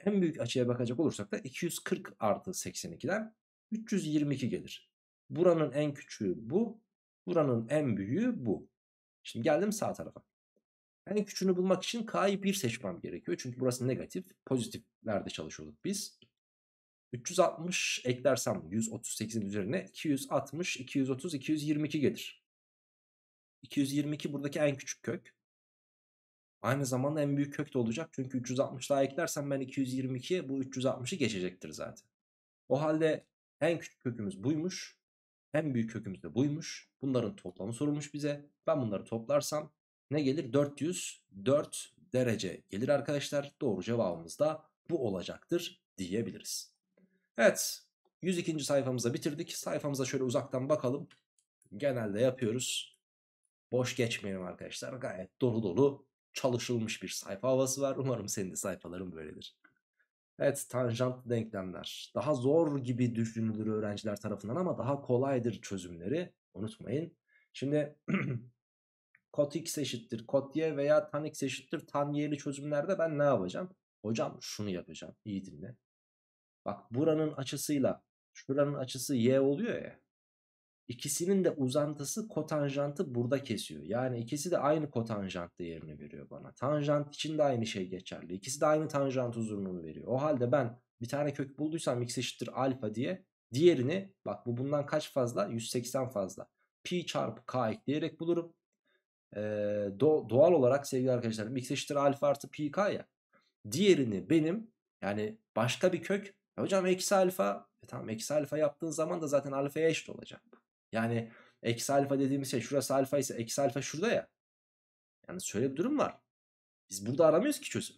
S1: En büyük açıya bakacak olursak da 240 artı 82'den 322 gelir. Buranın en küçüğü bu. Buranın en büyüğü bu. Şimdi geldim sağ tarafa. En küçüğünü bulmak için K'yı 1 seçmem gerekiyor. Çünkü burası negatif. Pozitiflerde çalışıyorduk biz. 360 eklersem 138'in üzerine 260, 230, 222 gelir. 222 buradaki en küçük kök. Aynı zamanda en büyük kök de olacak. Çünkü 360 daha eklersem ben 222 bu 360'ı geçecektir zaten. O halde en küçük kökümüz buymuş. En büyük kökümüz de buymuş. Bunların toplamı sorulmuş bize. Ben bunları toplarsam ne gelir? 404 derece gelir arkadaşlar. Doğru cevabımız da bu olacaktır diyebiliriz. Evet 102. sayfamızda bitirdik. Sayfamıza şöyle uzaktan bakalım. Genelde yapıyoruz. Boş geçmeyelim arkadaşlar. Gayet dolu dolu çalışılmış bir sayfa havası var. Umarım senin de sayfaların böyledir. Evet tanjant denklemler. Daha zor gibi düşünülür öğrenciler tarafından ama daha kolaydır çözümleri. Unutmayın. Şimdi kot x eşittir kot y veya tan x eşittir tan y'li çözümlerde ben ne yapacağım? Hocam şunu yapacağım. İyi dinle. Bak buranın açısıyla şuranın açısı y oluyor ya. İkisinin de uzantısı kotanjantı burada kesiyor. Yani ikisi de aynı kotanjant değerini veriyor bana. Tanjant için de aynı şey geçerli. İkisi de aynı tanjant uzunluğunu veriyor. O halde ben bir tane kök bulduysam x eşittir alfa diye diğerini bak bu bundan kaç fazla? 180 fazla. Pi çarpı k ekleyerek bulurum. Ee, do doğal olarak sevgili arkadaşlarım x eşittir alfa artı pi k ya. Diğerini benim yani başka bir kök. E hocam eksi alfa. E tamam eksi alfa yaptığın zaman da zaten alfaya eşit olacak. Yani eksi alfa dediğimiz şey şurası alfa ise eksi alfa şurada ya. Yani şöyle bir durum var. Biz burada aramıyoruz ki çözüm.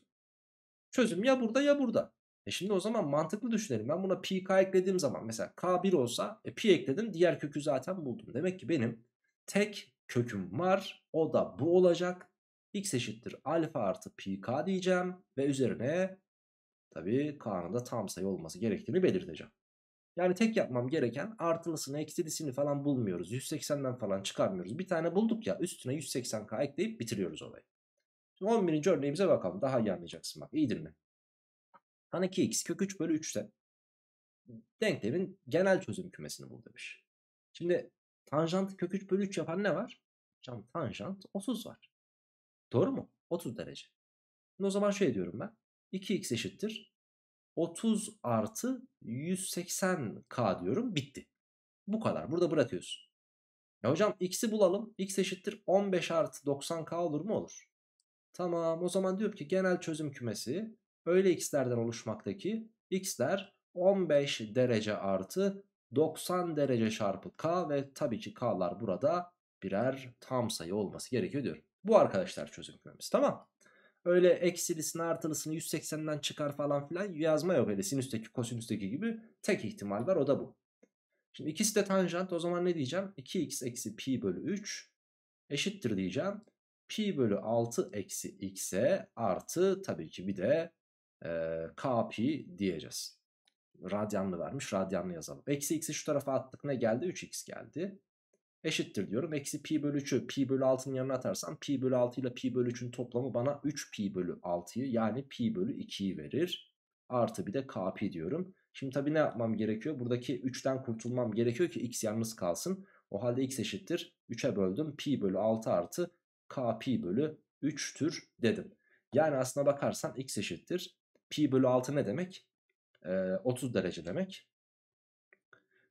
S1: Çözüm ya burada ya burada. E şimdi o zaman mantıklı düşünelim. Ben buna pi k eklediğim zaman mesela k1 olsa e, pi ekledim diğer kökü zaten buldum. Demek ki benim tek köküm var. O da bu olacak. x eşittir alfa artı pi k diyeceğim. Ve üzerine tabii k'nın da tam sayı olması gerektiğini belirteceğim. Yani tek yapmam gereken artılısını eksilisini falan bulmuyoruz. 180'den falan çıkarmıyoruz. Bir tane bulduk ya üstüne 180k ekleyip bitiriyoruz olayı. Şimdi 11. örneğimize bakalım. Daha iyi anlayacaksın bak. İyi dinle. Hani 2x kök 3 bölü 3'te denklemin genel çözüm kümesini bul demiş. Şimdi tanjant kök 3 bölü 3 yapan ne var? Hocam tanjant 30 var. Doğru mu? 30 derece. Şimdi o zaman şey diyorum ben. 2x eşittir 30 artı 180k diyorum bitti. Bu kadar burada bırakıyorsun. Ya hocam x'i bulalım. x eşittir 15 artı 90k olur mu olur? Tamam o zaman diyorum ki genel çözüm kümesi öyle x'lerden oluşmaktaki x'ler 15 derece artı 90 derece çarpı k ve tabii ki k'lar burada birer tam sayı olması gerekiyor diyorum. Bu arkadaşlar çözüm kümemiz tamam Öyle eksilisini artılısını 180'den çıkar falan filan yazma yok öyle sinüsteki kosinüsteki gibi tek ihtimal var o da bu. Şimdi ikisi de tanjant o zaman ne diyeceğim 2x eksi pi bölü 3 eşittir diyeceğim. Pi bölü 6 eksi x'e artı tabii ki bir de e, k pi diyeceğiz. Radyanlı vermiş radyanlı yazalım. Eksi x'i şu tarafa attık ne geldi 3x geldi eşittir diyorum. Eksi pi bölü 3'ü pi bölü 6'nın yanına atarsam pi bölü 6 ile pi bölü 3'ün toplamı bana 3 pi bölü 6'yı yani pi bölü 2'yi verir. Artı bir de kp diyorum. Şimdi tabii ne yapmam gerekiyor? Buradaki 3'ten kurtulmam gerekiyor ki x yalnız kalsın. O halde x eşittir 3'e böldüm pi bölü 6 artı kp bölü 3'tür dedim. Yani aslına bakarsan x eşittir. Pi bölü 6 ne demek? Ee, 30 derece demek.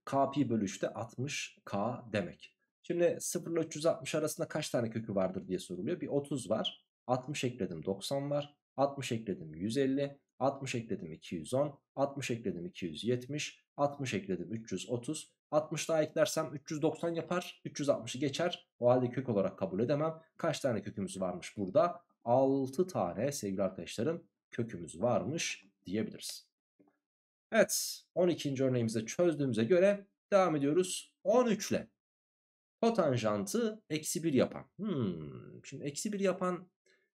S1: kp bölü 3 de 60k demek. Şimdi 0 ile 360 arasında kaç tane kökü vardır diye soruluyor. Bir 30 var. 60 ekledim 90 var. 60 ekledim 150. 60 ekledim 210. 60 ekledim 270. 60 ekledim 330. 60 daha eklersem 390 yapar. 360'ı geçer. O halde kök olarak kabul edemem. Kaç tane kökümüz varmış burada? 6 tane sevgili arkadaşlarım kökümüz varmış diyebiliriz. Evet 12. örneğimizi çözdüğümüze göre devam ediyoruz 13 ile kotanjantı eksi 1 yapan. Hmm. Şimdi eksi 1 yapan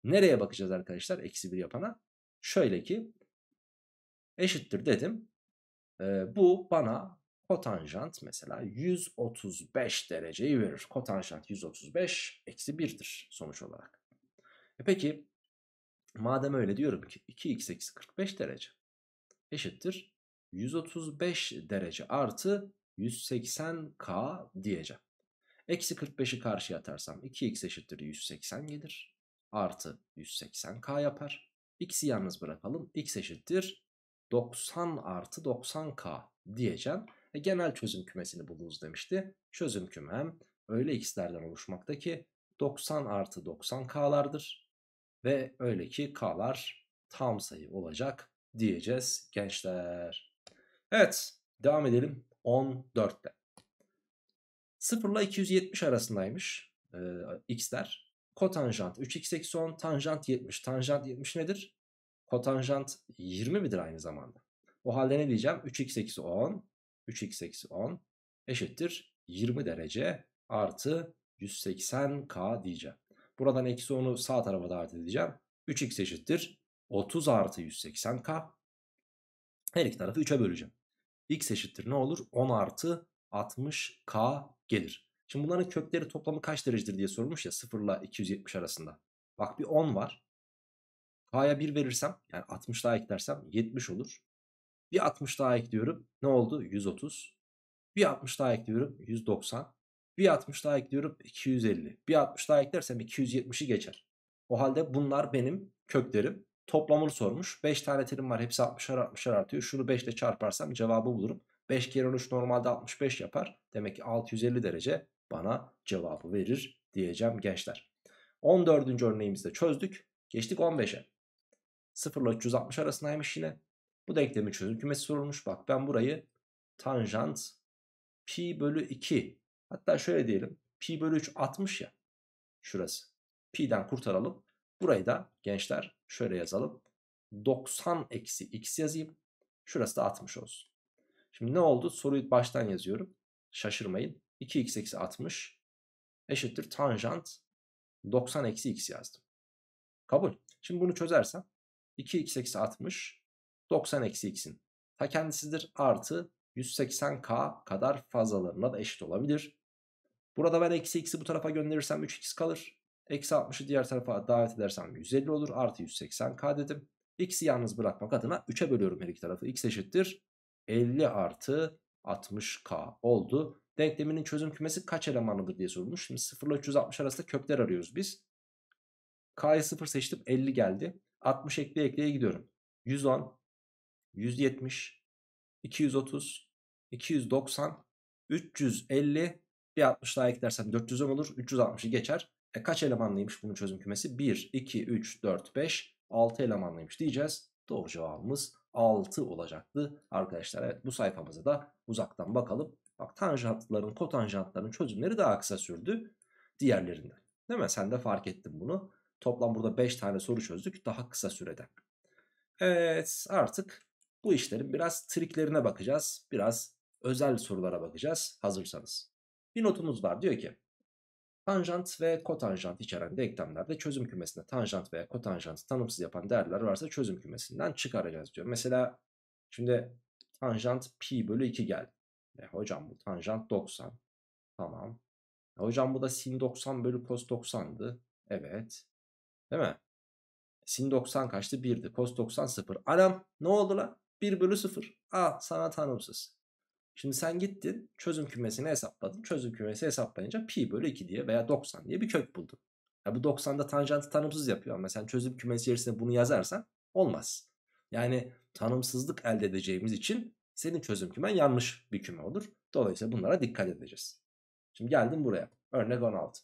S1: nereye bakacağız arkadaşlar? Eksi 1 yapana. Şöyle ki eşittir dedim. Ee, bu bana kotanjant mesela 135 dereceyi verir. Kotanjant 135 eksi 1'dir sonuç olarak. E peki madem öyle diyorum ki 2x eksi 45 derece eşittir 135 derece artı 180k diyeceğim. Eksi 45'i karşıya atarsam 2x eşittir 180 gelir. Artı 180k yapar. X'i yalnız bırakalım. X eşittir 90 artı 90k diyeceğim. E, genel çözüm kümesini bulunuz demişti. Çözüm kümem öyle x'lerden oluşmakta ki 90 artı 90k'lardır. Ve öyle ki k'lar tam sayı olacak diyeceğiz gençler. Evet devam edelim 14'te. 0 ile 270 arasındaymış e, x'ler. Kotanjant 3x eksi 10 tanjant 70. Tanjant 70 nedir? Kotanjant 20 midir aynı zamanda? O halde ne diyeceğim? 3x eksi 10 3x eksi 10 eşittir 20 derece artı 180k diyeceğim. Buradan eksi 10'u sağ tarafa da artı edeceğim. 3x eşittir 30 artı 180k. Her iki tarafı 3'e böleceğim. x eşittir ne olur? 10 artı 60k gelir. Şimdi bunların kökleri toplamı kaç derecedir diye sorulmuş ya 0 ile 270 arasında. Bak bir 10 var. K'ya 1 verirsem yani 60 daha eklersem 70 olur. Bir 60 daha ekliyorum. Ne oldu? 130. Bir 60 daha ekliyorum. 190. Bir 60 daha ekliyorum. 250. Bir 60 daha eklersem 270'i geçer. O halde bunlar benim köklerim. Toplamını sormuş. 5 tane terim var. Hepsi 60'ar 60'ar artıyor. Şunu 5 ile çarparsam cevabı bulurum. 5 kere 13 normalde 65 yapar. Demek ki 650 derece bana cevabı verir diyeceğim gençler. 14. örneğimizde çözdük. Geçtik 15'e. 0 ile 360 arasındaymış yine. Bu denklemin çözüm kümesi sorulmuş. Bak ben burayı tanjant pi bölü 2 hatta şöyle diyelim pi bölü 3 60 ya şurası. Pi'den kurtaralım. Burayı da gençler şöyle yazalım. 90 eksi x yazayım. Şurası da 60 olsun. Şimdi ne oldu? Soruyu baştan yazıyorum. Şaşırmayın. 2x eksi 60 eşittir tanjant 90 eksi x yazdım. Kabul. Şimdi bunu çözersem 2x eksi 60 90 eksi x'in ta kendisidir artı 180k kadar fazlalarına da eşit olabilir. Burada ben eksi x'i bu tarafa gönderirsem 3x kalır. Eksi 60'ı diğer tarafa davet edersem 150 olur. Artı 180k dedim. X'i yalnız bırakmak adına 3'e bölüyorum her iki tarafı. X eşittir 50 artı 60K oldu. Denkleminin çözüm kümesi kaç elemanlıdır diye sorulmuş. Şimdi 0 ile 360 arasında kökler arıyoruz biz. K'yı 0 seçtim 50 geldi. 60 ekleye ekleye gidiyorum. 110, 170, 230, 290, 350, bir 60 daha eklersem 410 olur. 360'ı geçer. E kaç elemanlıymış bunun çözüm kümesi? 1, 2, 3, 4, 5, 6 elemanlıymış diyeceğiz. Doğru cevabımız 6 olacaktı arkadaşlar. Evet bu sayfamıza da uzaktan bakalım. Bak tanjantların, kotanjantların çözümleri daha kısa sürdü diğerlerinden. Değil mi? Sen de fark ettin bunu. Toplam burada 5 tane soru çözdük daha kısa sürede. Evet artık bu işlerin biraz triklerine bakacağız. Biraz özel sorulara bakacağız hazırsanız. Bir notumuz var diyor ki Tanjant ve kotanjant içeren denklemlerde çözüm kümesinde tanjant veya kotanjant tanımsız yapan değerler varsa çözüm kümesinden çıkaracağız diyor. Mesela şimdi tanjant pi bölü 2 geldi. E, hocam bu tanjant 90. Tamam. E, hocam bu da sin 90 bölü cos 90'dı. Evet. Değil mi? Sin 90 kaçtı? 1'di. Cos 90 0. Anam ne oldu lan? 1 bölü 0. Aa sana tanımsız. Şimdi sen gittin çözüm kümesini hesapladın. Çözüm kümesi hesaplayınca pi bölü 2 diye veya 90 diye bir kök buldun. Ya bu 90'da tanjantı tanımsız yapıyor ama sen çözüm kümesi içerisinde bunu yazarsan olmaz. Yani tanımsızlık elde edeceğimiz için senin çözüm kümen yanlış bir küme olur. Dolayısıyla bunlara dikkat edeceğiz. Şimdi geldim buraya. Örnek 16.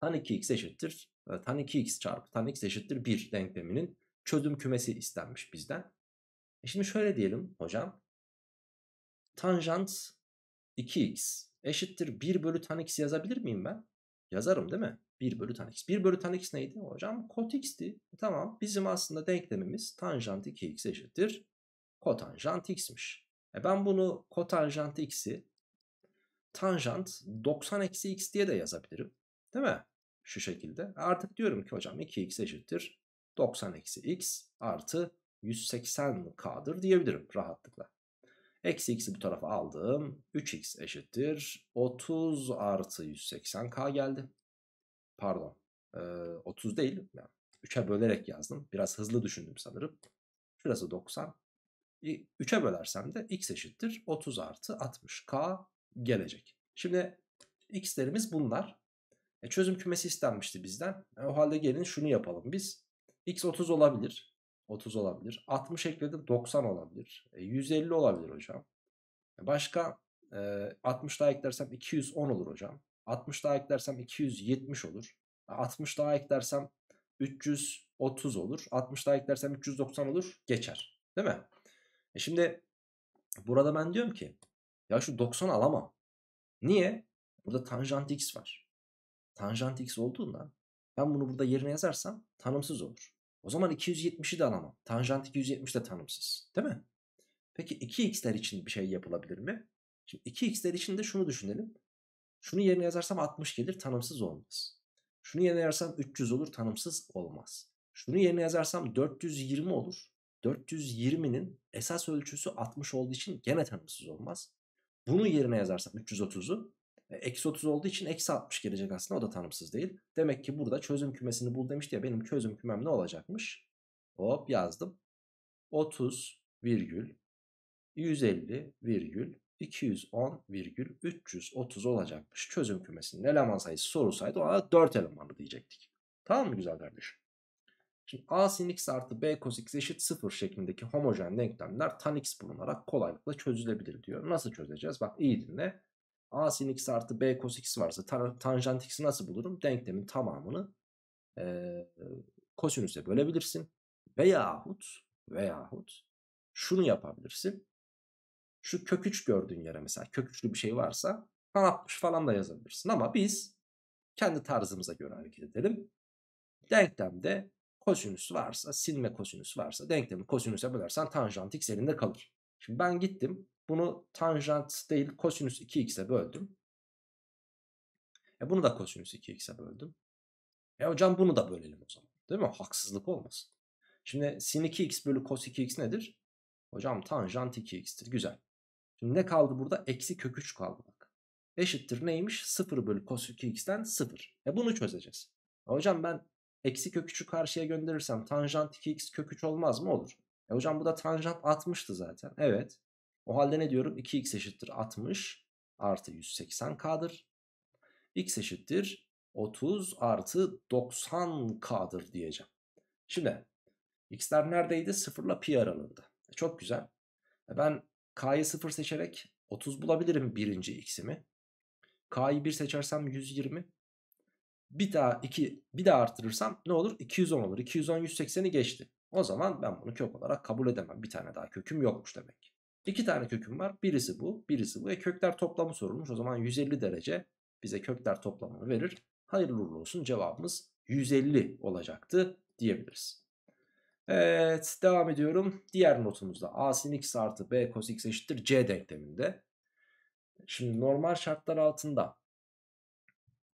S1: Tan 2x eşittir. E, tan 2x çarpı tan x eşittir 1 denkleminin çözüm kümesi istenmiş bizden. E şimdi şöyle diyelim hocam tanjant 2x eşittir 1 bölü tan x yazabilir miyim ben? Yazarım değil mi? 1 bölü tan x. 1 bölü tan x neydi? Hocam kot x'ti. E, tamam bizim aslında denklemimiz tanjant 2x eşittir kotanjant x'miş. E ben bunu kotanjant x'i tanjant 90 eksi x diye de yazabilirim. Değil mi? Şu şekilde. Artık diyorum ki hocam 2x eşittir 90 eksi x artı 180k'dır diyebilirim rahatlıkla. Eksi x'i bu tarafa aldım. 3x eşittir. 30 artı 180k geldi. Pardon. E, 30 değil. Yani 3'e bölerek yazdım. Biraz hızlı düşündüm sanırım. Şurası 90. 3'e bölersem de x eşittir 30 artı 60k gelecek. Şimdi x'lerimiz bunlar. E, çözüm kümesi istenmişti bizden. E, o halde gelin şunu yapalım biz. x 30 olabilir. 30 olabilir. 60 ekledim 90 olabilir. 150 e, olabilir hocam. E, başka 60 e, daha eklersem 210 olur hocam. 60 daha eklersem 270 olur. 60 daha eklersem 330 olur. 60 daha eklersem 390 olur. Geçer. Değil mi? E şimdi burada ben diyorum ki ya şu 90 alamam. Niye? Burada tanjant x var. Tanjant x olduğundan ben bunu burada yerine yazarsam tanımsız olur. O zaman 270'i de alamam. Tanjant 270 de tanımsız. Değil mi? Peki 2x'ler için bir şey yapılabilir mi? Şimdi 2x'ler için de şunu düşünelim. Şunu yerine yazarsam 60 gelir tanımsız olmaz. Şunu yerine yazarsam 300 olur tanımsız olmaz. Şunu yerine yazarsam 420 olur. 420'nin esas ölçüsü 60 olduğu için gene tanımsız olmaz. Bunu yerine yazarsam 330'u Eksi 30 olduğu için eksi 60 gelecek aslında o da tanımsız değil. Demek ki burada çözüm kümesini bul demişti ya benim çözüm kümem ne olacakmış? Hop yazdım. 30 virgül 150 virgül 210 virgül 330 olacakmış. Çözüm kümesinin eleman sayısı sorulsaydı ona 4 elemanı diyecektik. Tamam mı güzel kardeşim? Şimdi a sin x artı b cos x eşit 0 şeklindeki homojen denklemler tan x bulunarak kolaylıkla çözülebilir diyor. Nasıl çözeceğiz? Bak iyi dinle a sin x artı b cos x varsa tan tanjant x'i nasıl bulurum? Denklemin tamamını e, kosinüse bölebilirsin. Veyahut veyahut şunu yapabilirsin. Şu kök 3 gördüğün yere mesela kök 3'lü bir şey varsa tan 60 falan da yazabilirsin. Ama biz kendi tarzımıza göre hareket edelim. Denklemde kosinüs varsa sin ve kosinüs varsa denklemi kosinüse bölersen tanjant x elinde kalır. Şimdi ben gittim bunu tanjant değil kosinüs 2x'e böldüm. E bunu da kosinüs 2x'e böldüm. E hocam bunu da bölelim o zaman. Değil mi? Haksızlık olmasın. Şimdi sin 2x bölü kos 2x nedir? Hocam tanjant 2x'tir. Güzel. Şimdi ne kaldı burada? Eksi kök 3 kaldı bak. Eşittir neymiş? 0 bölü kos 2x'ten 0. E bunu çözeceğiz. E, hocam ben eksi kök 3'ü karşıya gönderirsem tanjant 2x kök 3 olmaz mı? Olur. E hocam bu da tanjant 60'tı zaten. Evet. O halde ne diyorum? 2x eşittir 60 artı 180k'dır. x eşittir 30 artı 90k'dır diyeceğim. Şimdi x'ler neredeydi? 0 ile pi aralığında. E, çok güzel. E, ben k'yı 0 seçerek 30 bulabilirim birinci x'imi. K'yı 1 seçersem 120. Bir daha 2 bir daha artırırsam ne olur? 210 olur. 210 180'i geçti. O zaman ben bunu kök olarak kabul edemem. Bir tane daha köküm yokmuş demek. İki tane köküm var. Birisi bu, birisi bu. E kökler toplamı sorulmuş. O zaman 150 derece bize kökler toplamını verir. Hayırlı uğurlu olsun cevabımız 150 olacaktı diyebiliriz. Evet devam ediyorum. Diğer notumuzda a sin x artı b cos x eşittir c denkleminde. Şimdi normal şartlar altında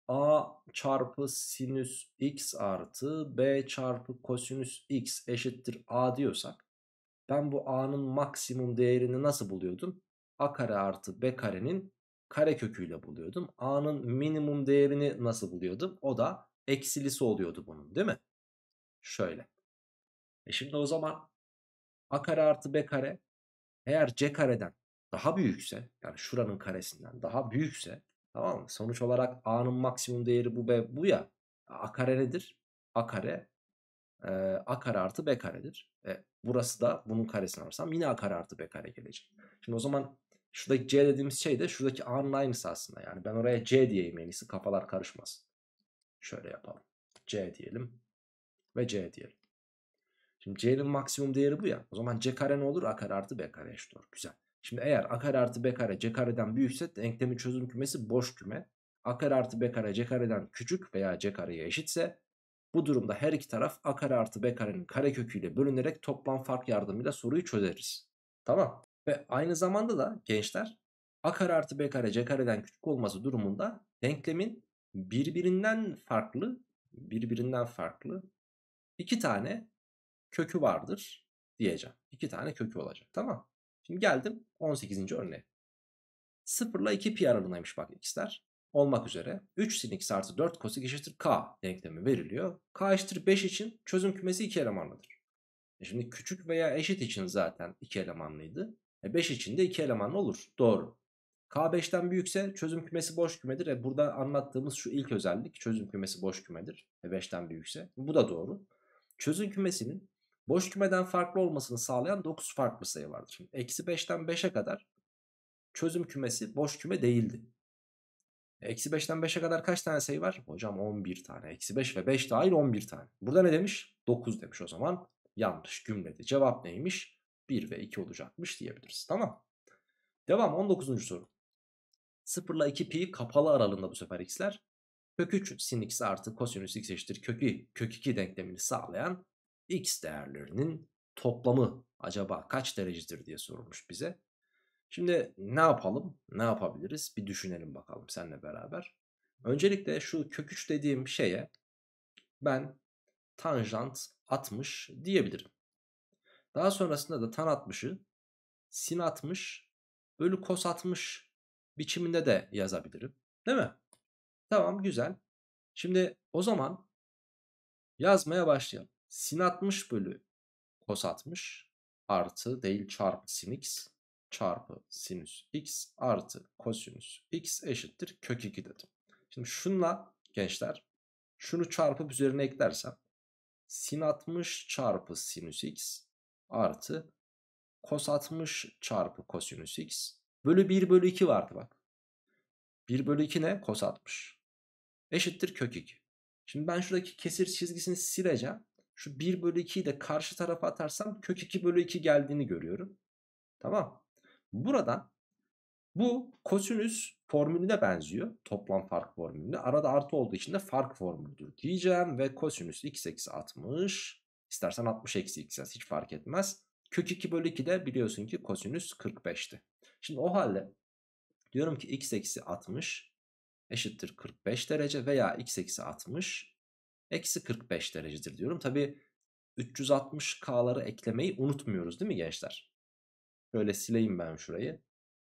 S1: a çarpı sinüs x artı b çarpı kosinüs x eşittir a diyorsak ben bu a'nın maksimum değerini nasıl buluyordum? a kare artı b karenin kare köküyle buluyordum. a'nın minimum değerini nasıl buluyordum? O da eksilisi oluyordu bunun değil mi? Şöyle. E şimdi o zaman a kare artı b kare eğer c kareden daha büyükse yani şuranın karesinden daha büyükse tamam mı? Sonuç olarak a'nın maksimum değeri bu b bu ya a kare nedir? a kare e, a kare artı b karedir. E, burası da bunun karesini alırsam yine a kare artı b kare gelecek. Şimdi o zaman şuradaki c dediğimiz şey de şuradaki a'nın aynısı aslında. Yani ben oraya c diyeyim en iyisi kafalar karışmasın. Şöyle yapalım. c diyelim ve c diyelim. Şimdi c'nin maksimum değeri bu ya. O zaman c kare ne olur? a kare artı b kare eşit olur. Güzel. Şimdi eğer a kare artı b kare c kareden büyükse denklemin çözüm kümesi boş küme. a kare artı b kare c kareden küçük veya c kareye eşitse bu durumda her iki taraf a kare artı b karenin kareköküyle bölünerek toplam fark yardımıyla soruyu çözeriz. Tamam. Ve aynı zamanda da gençler a kare artı b kare c kareden küçük olması durumunda denklemin birbirinden farklı birbirinden farklı iki tane kökü vardır diyeceğim. İki tane kökü olacak tamam. Şimdi geldim 18. örneğe. 0 ile 2 pi aralığındaymış bak x'ler olmak üzere 3 sin x artı 4 kosik eşittir k denklemi veriliyor. k eşittir 5 için çözüm kümesi 2 elemanlıdır. E şimdi küçük veya eşit için zaten 2 elemanlıydı. E 5 için de 2 eleman olur. Doğru. K 5'ten büyükse çözüm kümesi boş kümedir. E burada anlattığımız şu ilk özellik çözüm kümesi boş kümedir. E 5'ten büyükse. Bu da doğru. Çözüm kümesinin boş kümeden farklı olmasını sağlayan 9 farklı sayı vardır. Şimdi eksi 5'ten 5'e kadar çözüm kümesi boş küme değildi. Eksi 5'ten 5'e kadar kaç tane sayı var? Hocam 11 tane. Eksi 5 ve 5 dahil 11 tane. Burada ne demiş? 9 demiş o zaman. Yanlış cümlede cevap neymiş? 1 ve 2 olacakmış diyebiliriz. Tamam. Devam 19. soru. 0 ile 2 pi kapalı aralığında bu sefer x'ler. Kök 3 sin x artı kosinüs x eşittir kökü kök 2 denklemini sağlayan x değerlerinin toplamı acaba kaç derecedir diye sorulmuş bize. Şimdi ne yapalım? Ne yapabiliriz? Bir düşünelim bakalım seninle beraber. Öncelikle şu kök 3 dediğim şeye ben tanjant 60 diyebilirim. Daha sonrasında da tan 60'ı sin 60 bölü kos 60 biçiminde de yazabilirim. Değil mi? Tamam güzel. Şimdi o zaman yazmaya başlayalım. Sin 60 bölü kos 60 artı değil çarpı sin x çarpı sinüs x artı kosinüs x eşittir kök 2 dedim. Şimdi şunla gençler şunu çarpıp üzerine eklersem sin 60 çarpı sinüs x artı kos 60 çarpı kosinüs x bölü 1 bölü 2 vardı bak. 1 bölü 2 ne? Kos 60. Eşittir kök 2. Şimdi ben şuradaki kesir çizgisini sileceğim. Şu 1 bölü 2'yi de karşı tarafa atarsam kök 2 bölü 2 geldiğini görüyorum. Tamam. Buradan bu kosinüs formülüne benziyor. Toplam fark formülüne. Arada artı olduğu için de fark formülüdür diyeceğim. Ve kosinüs x eksi 60. İstersen 60 eksi x yaz hiç fark etmez. Kök 2 bölü 2 de biliyorsun ki kosinüs 45'ti. Şimdi o halde diyorum ki x eksi 60 eşittir 45 derece veya x eksi 60 eksi 45 derecedir diyorum. Tabi 360 k'ları eklemeyi unutmuyoruz değil mi gençler? Şöyle sileyim ben şurayı.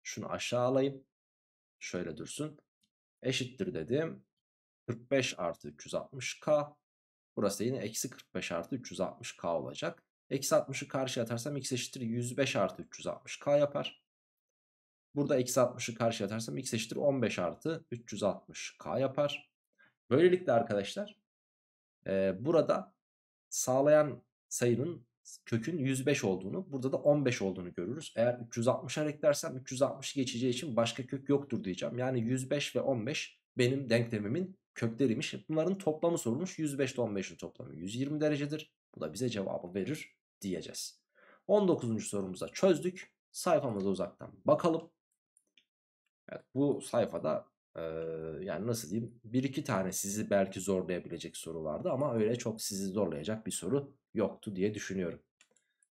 S1: Şunu aşağı alayım. Şöyle dursun. Eşittir dedim. 45 artı 360k. Burası yine eksi 45 artı 360k olacak. Eksi 60'ı karşıya atarsam x eşittir 105 artı 360k yapar. Burada eksi 60'ı karşıya atarsam x eşittir 15 artı 360k yapar. Böylelikle arkadaşlar e, burada sağlayan sayının kökün 105 olduğunu, burada da 15 olduğunu görürüz. Eğer 360'a eklersem 360 geçeceği için başka kök yoktur diyeceğim. Yani 105 ve 15 benim denklemimin köklerimiş. Bunların toplamı sorulmuş. 105 ile 15'in toplamı 120 derecedir. Bu da bize cevabı verir diyeceğiz. 19. sorumuza çözdük. Sayfamıza uzaktan bakalım. Evet, bu sayfada yani nasıl diyeyim bir iki tane sizi belki zorlayabilecek soru vardı ama öyle çok sizi zorlayacak bir soru yoktu diye düşünüyorum.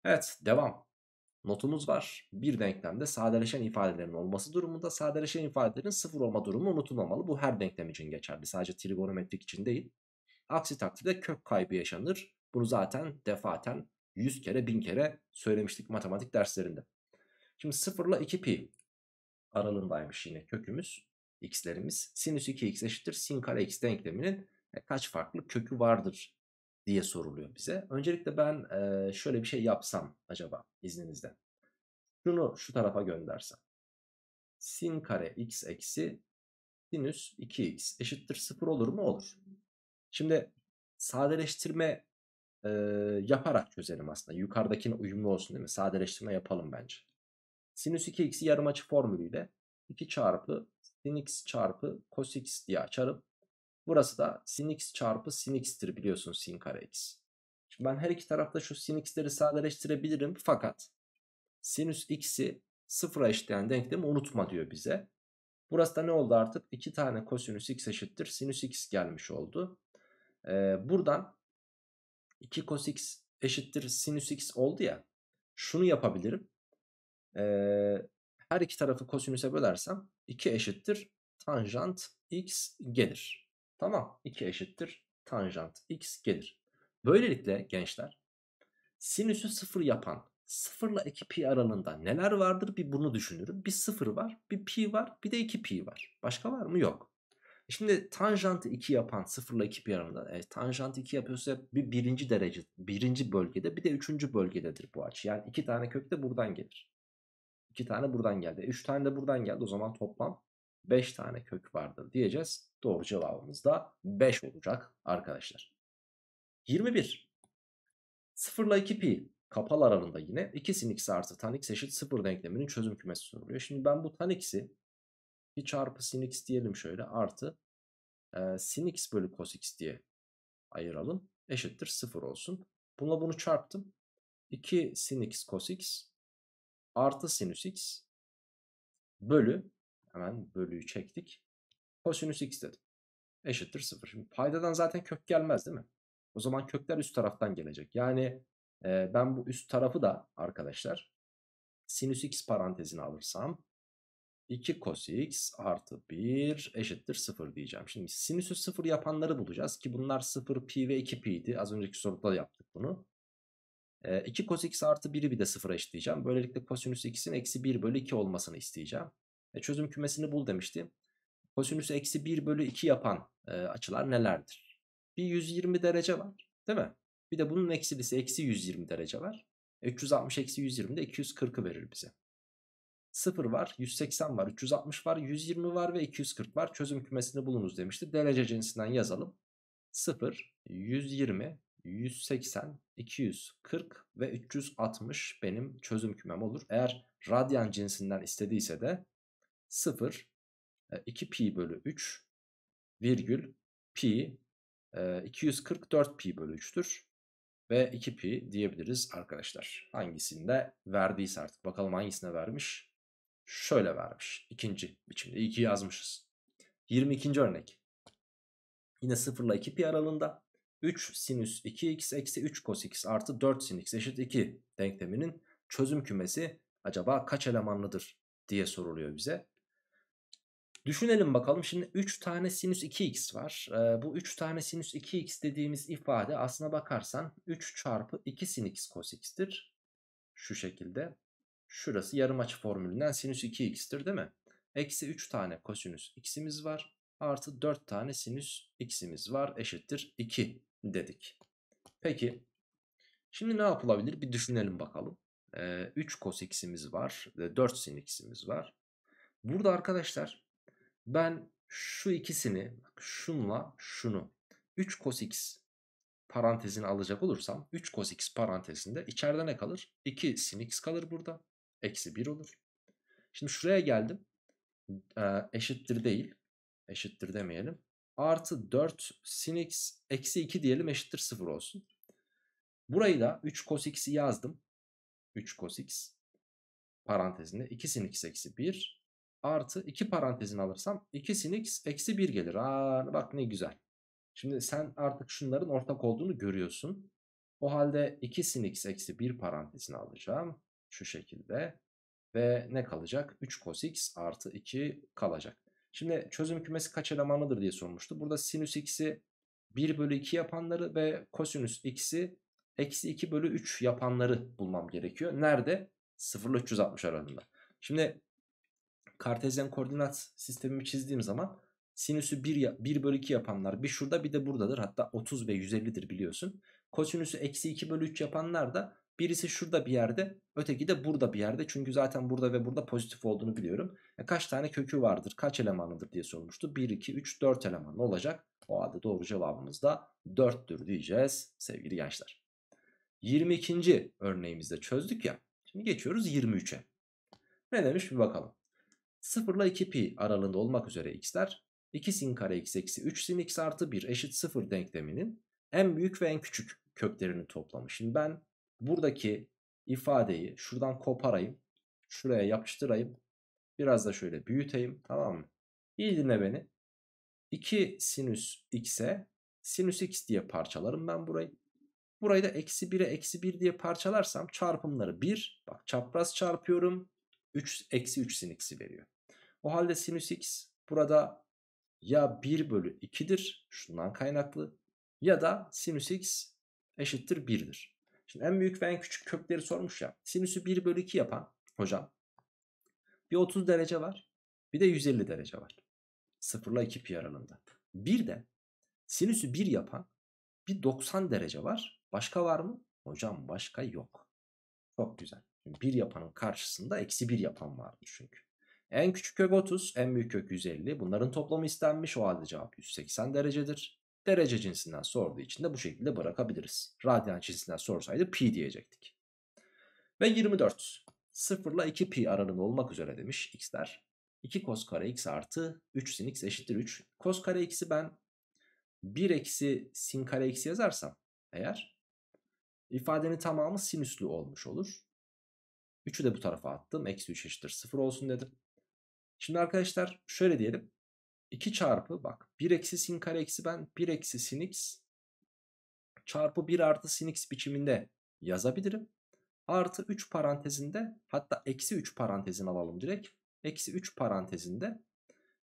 S1: Evet devam. Notumuz var. Bir denklemde sadeleşen ifadelerin olması durumunda sadeleşen ifadelerin sıfır olma durumu unutulmamalı. Bu her denklem için geçerli. Sadece trigonometrik için değil. Aksi takdirde kök kaybı yaşanır. Bunu zaten defaten 100 kere 1000 kere söylemiştik matematik derslerinde. Şimdi sıfırla ile 2 pi aralığındaymış yine kökümüz x'lerimiz. Sinüs 2x eşittir sin kare x denkleminin e, kaç farklı kökü vardır diye soruluyor bize. Öncelikle ben e, şöyle bir şey yapsam acaba izninizle. Şunu şu tarafa göndersem. Sin kare x eksi sinüs 2x eşittir 0 olur mu? Olur. Şimdi sadeleştirme e, yaparak çözelim aslında. Yukarıdakine uyumlu olsun değil mi? Sadeleştirme yapalım bence. Sinüs 2x'i yarım açı formülüyle 2 çarpı sin x çarpı cos x diye açarım. Burası da sin x çarpı sin x'tir biliyorsunuz sin kare x. Şimdi ben her iki tarafta şu sin x'leri sadeleştirebilirim fakat sinüs x'i sıfıra eşitleyen denklemi unutma diyor bize. Burası da ne oldu artık? 2 tane kosinüs x eşittir. Sinüs x gelmiş oldu. Ee, buradan 2 cos x eşittir sinüs x oldu ya. Şunu yapabilirim. Ee, her iki tarafı kosinüse bölersem 2 eşittir tanjant x gelir. Tamam 2 eşittir tanjant x gelir. Böylelikle gençler sinüsü 0 yapan 0 ile 2 pi aralığında neler vardır bir bunu düşünürüm. Bir 0 var, bir pi var, bir de 2 pi var. Başka var mı? Yok. E şimdi tanjantı 2 yapan 0 ile 2 pi aralığında e, tanjant 2 yapıyorsa bir birinci derece, birinci bölgede bir de üçüncü bölgededir bu açı. Yani iki tane kök de buradan gelir. 2 tane buradan geldi. 3 e, tane de buradan geldi. O zaman toplam 5 tane kök vardır diyeceğiz. Doğru cevabımız da 5 olacak arkadaşlar. 21. 0 ile 2 pi kapalı aralığında yine 2 sin x artı tan x eşit 0 denkleminin çözüm kümesi soruluyor. Şimdi ben bu tan x'i 2 çarpı sin x diyelim şöyle artı e, sin x bölü cos x diye ayıralım. Eşittir 0 olsun. Bununla bunu çarptım. 2 sin x cos x artı sinüs x bölü hemen bölüyü çektik. Kosinüs x dedim. Eşittir 0. Şimdi paydadan zaten kök gelmez değil mi? O zaman kökler üst taraftan gelecek. Yani e, ben bu üst tarafı da arkadaşlar sinüs x parantezini alırsam 2 cos x artı 1 eşittir 0 diyeceğim. Şimdi sinüsü 0 yapanları bulacağız ki bunlar 0 pi ve 2 pi'ydi. Az önceki soruda yaptık bunu. 2 ee, cos x artı 1'i bir de sıfıra eşitleyeceğim. Böylelikle kosinüs x'in eksi 1 bölü 2 olmasını isteyeceğim. E, çözüm kümesini bul demişti. Kosinüsü eksi 1 bölü 2 yapan e, açılar nelerdir? Bir 120 derece var değil mi? Bir de bunun eksilisi eksi 120 derece var. 360 e, eksi 120 de 240'ı verir bize. 0 var, 180 var, 360 var, 120 var ve 240 var. Çözüm kümesini bulunuz demişti. Derece cinsinden yazalım. 0, 120, 180, 240 ve 360 benim çözüm kümem olur. Eğer radyan cinsinden istediyse de 0, 2 e, pi bölü 3 virgül pi 244 e, pi bölü 3'tür ve 2 pi diyebiliriz arkadaşlar. Hangisinde verdiyse artık bakalım hangisine vermiş. Şöyle vermiş. ikinci biçimde 2 yazmışız. 22. örnek. Yine 0 ile 2 pi aralığında 3 sinüs 2x eksi 3 cos x artı 4 sin x eşit 2 denkleminin çözüm kümesi acaba kaç elemanlıdır diye soruluyor bize. Düşünelim bakalım şimdi 3 tane sinüs 2x var. Ee, bu 3 tane sinüs 2x dediğimiz ifade aslına bakarsan 3 çarpı 2 sin x cos x'tir. Şu şekilde. Şurası yarım açı formülünden sinüs 2x'tir değil mi? Eksi 3 tane kosinüs x'imiz var. Artı 4 tane sinüs x'imiz var. Eşittir 2 dedik. Peki şimdi ne yapılabilir bir düşünelim bakalım. Ee, 3 cos x'imiz var. ve 4 sin x'imiz var. Burada arkadaşlar ben şu ikisini şunla şunu 3 cos x parantezini alacak olursam 3 cos x parantezinde içeride ne kalır? 2 sin x kalır burada. Eksi 1 olur. Şimdi şuraya geldim. Ee, eşittir değil. Eşittir demeyelim artı 4 sin x eksi 2 diyelim eşittir 0 olsun. Burayı da 3 cos x'i yazdım. 3 cos x parantezinde 2 sin x eksi 1 artı 2 parantezini alırsam 2 sin x eksi 1 gelir. Aa, bak ne güzel. Şimdi sen artık şunların ortak olduğunu görüyorsun. O halde 2 sin x eksi 1 parantezini alacağım. Şu şekilde. Ve ne kalacak? 3 cos x artı 2 kalacak. Şimdi çözüm kümesi kaç elemanlıdır diye sormuştu. Burada sinüs x'i 1 bölü 2 yapanları ve kosinüs x'i eksi 2 bölü 3 yapanları bulmam gerekiyor. Nerede? 0 ile 360 aralığında. Şimdi kartezyen koordinat sistemimi çizdiğim zaman sinüsü 1, 1 bölü 2 yapanlar bir şurada bir de buradadır. Hatta 30 ve 150'dir biliyorsun. Kosinüsü eksi 2 bölü 3 yapanlar da Birisi şurada bir yerde öteki de burada bir yerde. Çünkü zaten burada ve burada pozitif olduğunu biliyorum. E kaç tane kökü vardır kaç elemanlıdır diye sormuştu. 1, 2, 3, 4 elemanlı olacak. O halde doğru cevabımız da 4'tür diyeceğiz sevgili gençler. 22. örneğimizde çözdük ya. Şimdi geçiyoruz 23'e. Ne demiş bir bakalım. 0 ile 2 pi aralığında olmak üzere x'ler 2 sin kare x eksi 3 sin x artı 1 eşit 0 denkleminin en büyük ve en küçük köklerini toplamış. Şimdi ben buradaki ifadeyi şuradan koparayım. Şuraya yapıştırayım. Biraz da şöyle büyüteyim tamam mı? İyi dinle beni. 2 sinüs x'e sinüs x diye parçalarım ben burayı. Burayı da eksi 1'e eksi 1 diye parçalarsam çarpımları 1. Bak çapraz çarpıyorum. 3 eksi 3 sin x'i veriyor. O halde sinüs x burada ya 1 bölü 2'dir şundan kaynaklı ya da sinüs x eşittir 1'dir. Şimdi en büyük ve en küçük kökleri sormuş ya. Sinüsü 1 bölü 2 yapan hocam. Bir 30 derece var. Bir de 150 derece var. 0 ile 2 pi aralığında. Bir de sinüsü 1 yapan bir 90 derece var. Başka var mı? Hocam başka yok. Çok güzel. 1 yapanın karşısında eksi 1 yapan vardı çünkü. En küçük kök 30, en büyük kök 150. Bunların toplamı istenmiş. O halde cevap 180 derecedir derece cinsinden sorduğu için de bu şekilde bırakabiliriz. Radyan cinsinden sorsaydı pi diyecektik. Ve 24. 0 ile 2 pi aralığında olmak üzere demiş x'ler. 2 cos kare x artı 3 sin x eşittir 3. Cos kare x'i ben 1 eksi sin kare x yazarsam eğer ifadenin tamamı sinüslü olmuş olur. 3'ü de bu tarafa attım. Eksi 3 eşittir 0 olsun dedim. Şimdi arkadaşlar şöyle diyelim. 2 çarpı bak 1 eksi sin kare eksi ben 1 eksi sin x çarpı 1 artı sin x biçiminde yazabilirim. Artı 3 parantezinde hatta eksi 3 parantezini alalım direkt. Eksi 3 parantezinde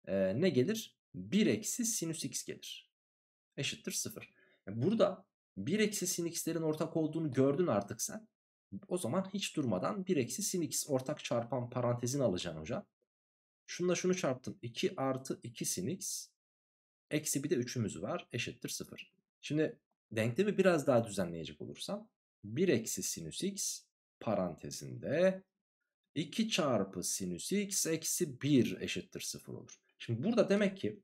S1: e, ne gelir? 1 eksi sinüs x gelir. Eşittir 0. E, burada 1 eksi sin x'lerin ortak olduğunu gördün artık sen. O zaman hiç durmadan 1 eksi sin x ortak çarpan parantezin alacaksın hocam. Şununla şunu çarptım. 2 artı 2 sin x. Eksi bir de 3'ümüz var. Eşittir 0. Şimdi denklemi biraz daha düzenleyecek olursam. 1 eksi sinüs x parantezinde 2 çarpı sinüs x eksi 1 eşittir 0 olur. Şimdi burada demek ki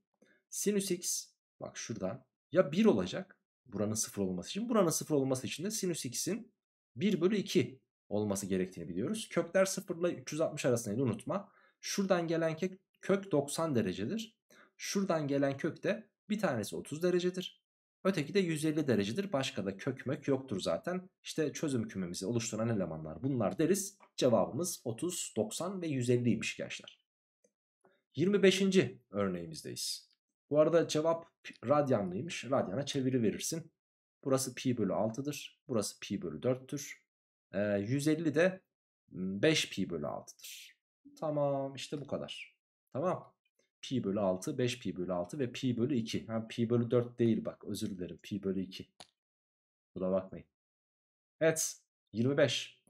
S1: sinüs x bak şuradan ya 1 olacak buranın 0 olması için. Buranın 0 olması için de sinüs x'in 1 bölü 2 olması gerektiğini biliyoruz. Kökler 0 ile 360 arasındaydı unutma. Şuradan gelen kök, kök 90 derecedir. Şuradan gelen kök de bir tanesi 30 derecedir. Öteki de 150 derecedir. Başka da kök mök yoktur zaten. İşte çözüm kümemizi oluşturan elemanlar bunlar deriz. Cevabımız 30, 90 ve 150'ymiş gençler. 25. örneğimizdeyiz. Bu arada cevap radyanlıymış. Radyana çeviri verirsin. Burası pi bölü 6'dır. Burası pi bölü 4'tür. Ee, 150 de 5 pi bölü 6'dır. Tamam işte bu kadar. Tamam. Pi bölü 6, 5 pi bölü 6 ve pi bölü 2. Ha, pi bölü 4 değil bak özür dilerim. Pi bölü 2. Buna bakmayın. Evet 25.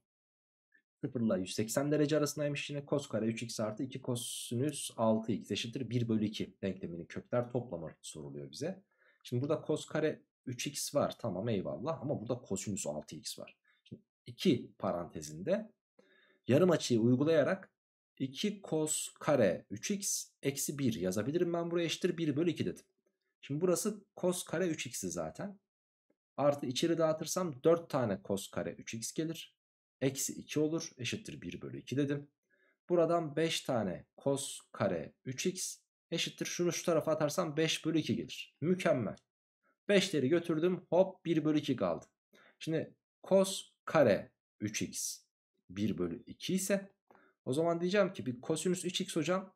S1: 0 ile 180 derece arasındaymış yine Kos kare 3x artı 2 kosinüs 6x eşittir 1 bölü 2 denkleminin kökler toplamı soruluyor bize. Şimdi burada kos kare 3x var tamam eyvallah ama burada kosinüs 6x var. Şimdi 2 parantezinde yarım açıyı uygulayarak 2 kos kare 3x eksi 1 yazabilirim ben buraya eşittir 1 bölü 2 dedim. Şimdi burası kos kare 3x'i zaten. Artı içeri dağıtırsam 4 tane kos kare 3x gelir. Eksi 2 olur eşittir 1 bölü 2 dedim. Buradan 5 tane kos kare 3x eşittir şunu şu tarafa atarsam 5 bölü 2 gelir. Mükemmel. 5'leri götürdüm hop 1 bölü 2 kaldı. Şimdi kos kare 3x 1 bölü 2 ise o zaman diyeceğim ki bir kosinüs 3x hocam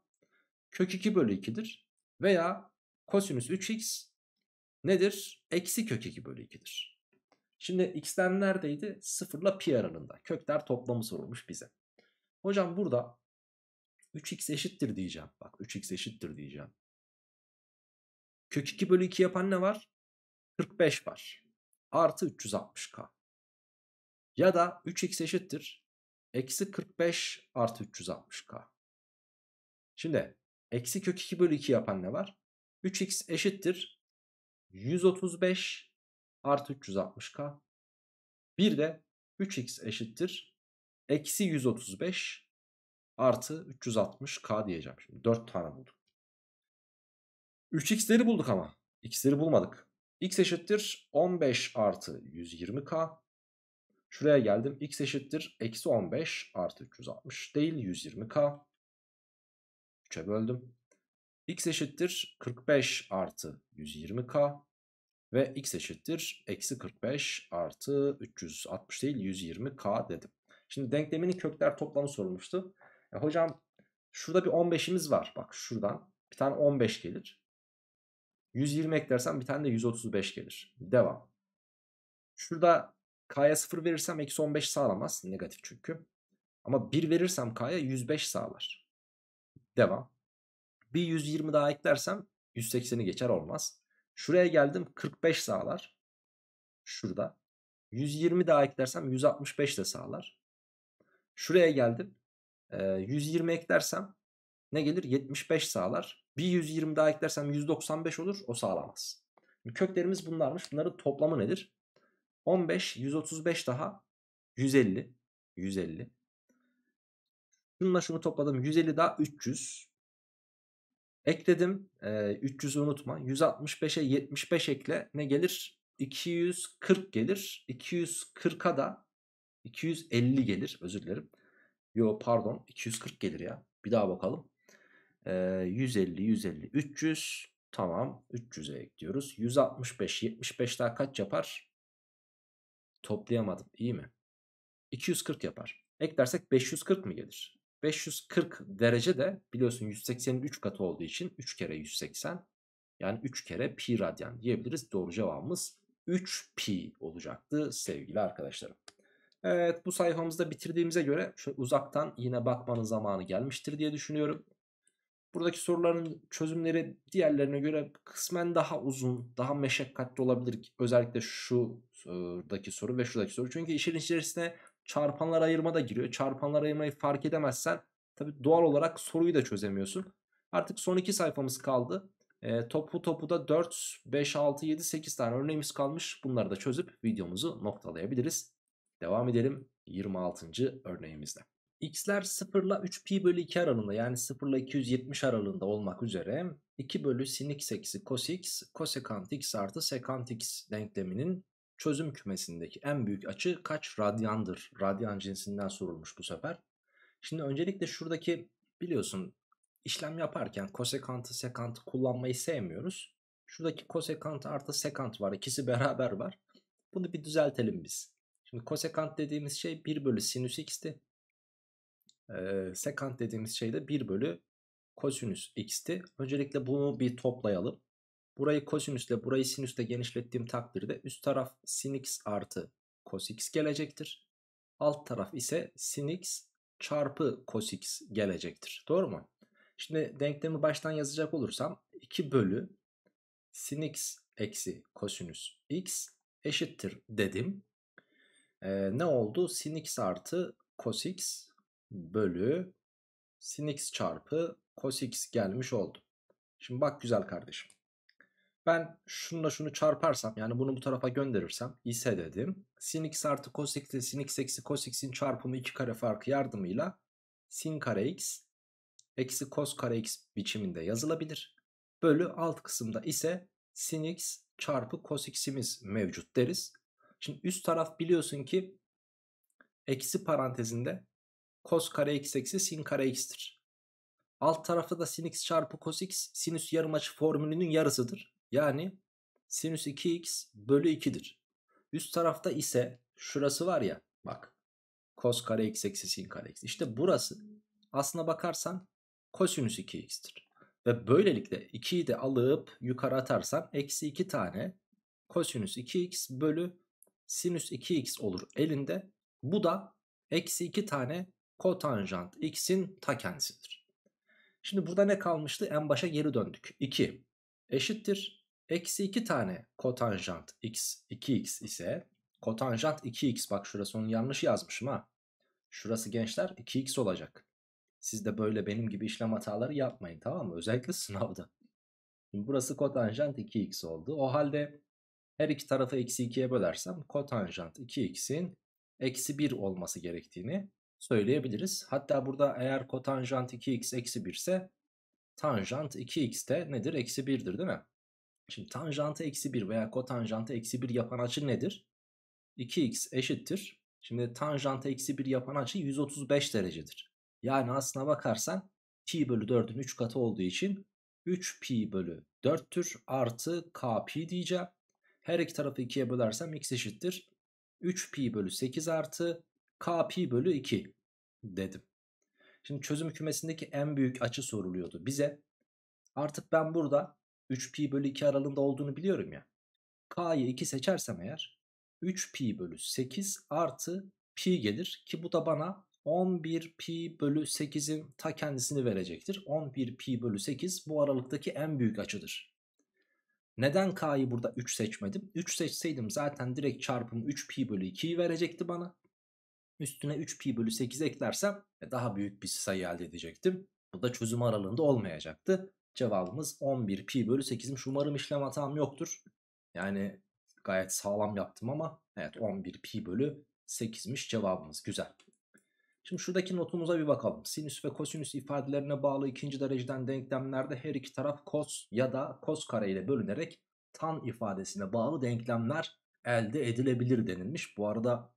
S1: kök 2 bölü 2'dir. Veya kosinüs 3x nedir? Eksi kök 2 bölü 2'dir. Şimdi x'ler neredeydi? 0 ile pi aralığında. Kökler toplamı sorulmuş bize. Hocam burada 3x eşittir diyeceğim. Bak 3x eşittir diyeceğim. Kök 2 bölü 2 yapan ne var? 45 var. Artı 360k. Ya da 3x eşittir Eksi 45 artı 360k. Şimdi eksi kök 2 bölü 2 yapan ne var? 3x eşittir 135 artı 360k. Bir de 3x eşittir eksi 135 artı 360k diyeceğim. Şimdi 4 tane bulduk. 3x'leri bulduk ama x'leri bulmadık. x eşittir 15 artı 120k. Şuraya geldim. X eşittir. Eksi 15 artı 360 değil 120K. 3'e böldüm. X eşittir 45 artı 120K. Ve X eşittir. Eksi 45 artı 360 değil 120K dedim. Şimdi denkleminin kökler toplamı sorulmuştu. Ya e, hocam şurada bir 15'imiz var. Bak şuradan bir tane 15 gelir. 120 eklersen bir tane de 135 gelir. Devam. Şurada K'ya 0 verirsem eksi 15 sağlamaz. Negatif çünkü. Ama 1 verirsem K'ya 105 sağlar. Devam. Bir 120 daha eklersem 180'i geçer olmaz. Şuraya geldim 45 sağlar. Şurada. 120 daha eklersem 165 de sağlar. Şuraya geldim. 120 ee, eklersem ne gelir? 75 sağlar. Bir 120 daha eklersem 195 olur. O sağlamaz. Köklerimiz bunlarmış. Bunların toplamı nedir? 15, 135 daha 150. 150. Şununla şunu topladım. 150 daha 300. Ekledim. E, 300'ü unutma. 165'e 75 ekle. Ne gelir? 240 gelir. 240'a da 250 gelir. Özür dilerim. Yo pardon. 240 gelir ya. Bir daha bakalım. E, 150, 150, 300. Tamam. 300'e ekliyoruz. 165, 75 daha kaç yapar? toplayamadım. iyi mi? 240 yapar. Eklersek 540 mı gelir? 540 derece de biliyorsun 180'in 3 katı olduğu için 3 kere 180 yani 3 kere pi radyan diyebiliriz. Doğru cevabımız 3 pi olacaktı sevgili arkadaşlarım. Evet bu sayfamızda bitirdiğimize göre şöyle uzaktan yine bakmanın zamanı gelmiştir diye düşünüyorum. Buradaki soruların çözümleri diğerlerine göre kısmen daha uzun, daha meşakkatli olabilir. Özellikle şu şuradaki soru ve şuradaki soru. Çünkü işin içerisine çarpanlar ayırma da giriyor. Çarpanlar ayırmayı fark edemezsen tabi doğal olarak soruyu da çözemiyorsun. Artık son iki sayfamız kaldı. E, topu topu da 4, 5, 6, 7, 8 tane örneğimiz kalmış. Bunları da çözüp videomuzu noktalayabiliriz. Devam edelim 26. örneğimizde. X'ler 0 ile 3pi bölü 2 aralığında yani 0 ile 270 aralığında olmak üzere 2 bölü sin x eksi cos x, cosekant x artı sekant x denkleminin çözüm kümesindeki en büyük açı kaç radyandır? Radyan cinsinden sorulmuş bu sefer. Şimdi öncelikle şuradaki biliyorsun işlem yaparken kosekantı sekantı kullanmayı sevmiyoruz. Şuradaki kosekant artı sekant var. ikisi beraber var. Bunu bir düzeltelim biz. Şimdi kosekant dediğimiz şey 1 bölü sinüs x'ti. Ee, sekant dediğimiz şey de 1 bölü kosinüs x'ti. Öncelikle bunu bir toplayalım. Burayı kosinüsle burayı sinüsle genişlettiğim takdirde üst taraf sin x artı cos x gelecektir. Alt taraf ise sin x çarpı cos x gelecektir. Doğru mu? Şimdi denklemi baştan yazacak olursam 2 bölü sin x eksi kosinüs x eşittir dedim. Ee, ne oldu? Sin x artı cos x bölü sin x çarpı cos x gelmiş oldu. Şimdi bak güzel kardeşim. Ben şununla şunu çarparsam yani bunu bu tarafa gönderirsem ise dedim. Sin x artı cos x ile sin x eksi cos x'in çarpımı 2 kare farkı yardımıyla sin kare x eksi cos kare x biçiminde yazılabilir. Bölü alt kısımda ise sin x çarpı cos x'imiz mevcut deriz. Şimdi üst taraf biliyorsun ki eksi parantezinde cos kare x eksi sin kare x'tir. Alt tarafta da sin x çarpı cos x sinüs yarım yarımaçı formülünün yarısıdır. Yani sinüs 2x bölü 2'dir. Üst tarafta ise şurası var ya bak kos kare x eksi sin kare x. İşte burası aslına bakarsan kosinüs 2x'tir. Ve böylelikle 2'yi de alıp yukarı atarsan eksi 2 tane kosinüs 2x bölü sinüs 2x olur elinde. Bu da eksi 2 tane kotanjant x'in ta kendisidir. Şimdi burada ne kalmıştı? En başa geri döndük. 2 eşittir Eksi 2 tane kotanjant x 2x ise kotanjant 2x bak şurası onun yanlış yazmışım ha. Şurası gençler 2x olacak. Siz de böyle benim gibi işlem hataları yapmayın tamam mı? Özellikle sınavda. Şimdi burası kotanjant 2x oldu. O halde her iki tarafı eksi 2'ye bölersem kotanjant 2x'in eksi 1 olması gerektiğini söyleyebiliriz. Hatta burada eğer kotanjant 2x eksi 1 ise tanjant 2x de nedir? Eksi 1'dir değil mi? Şimdi tanjantı eksi 1 veya kotanjantı eksi 1 yapan açı nedir? 2x eşittir. Şimdi tanjantı eksi 1 yapan açı 135 derecedir. Yani aslına bakarsan pi bölü 4'ün 3 katı olduğu için 3 pi bölü 4'tür artı k pi diyeceğim. Her iki tarafı 2'ye bölersem x eşittir. 3 pi bölü 8 artı k pi bölü 2 dedim. Şimdi çözüm kümesindeki en büyük açı soruluyordu bize. Artık ben burada 3pi bölü 2 aralığında olduğunu biliyorum ya. K'yı 2 seçersem eğer 3pi bölü 8 artı pi gelir ki bu da bana 11 pi bölü 8'in ta kendisini verecektir. 11 pi bölü 8 bu aralıktaki en büyük açıdır. Neden k'yı burada 3 seçmedim? 3 seçseydim zaten direkt çarpım 3 pi bölü 2'yi verecekti bana. Üstüne 3 pi bölü 8 eklersem e, daha büyük bir sayı elde edecektim. Bu da çözüm aralığında olmayacaktı. Cevabımız 11 pi bölü 8'miş. Umarım işlem hatam yoktur. Yani gayet sağlam yaptım ama evet 11 pi bölü 8'miş cevabımız. Güzel. Şimdi şuradaki notumuza bir bakalım. Sinüs ve kosinüs ifadelerine bağlı ikinci dereceden denklemlerde her iki taraf kos ya da kos kare ile bölünerek tan ifadesine bağlı denklemler elde edilebilir denilmiş. Bu arada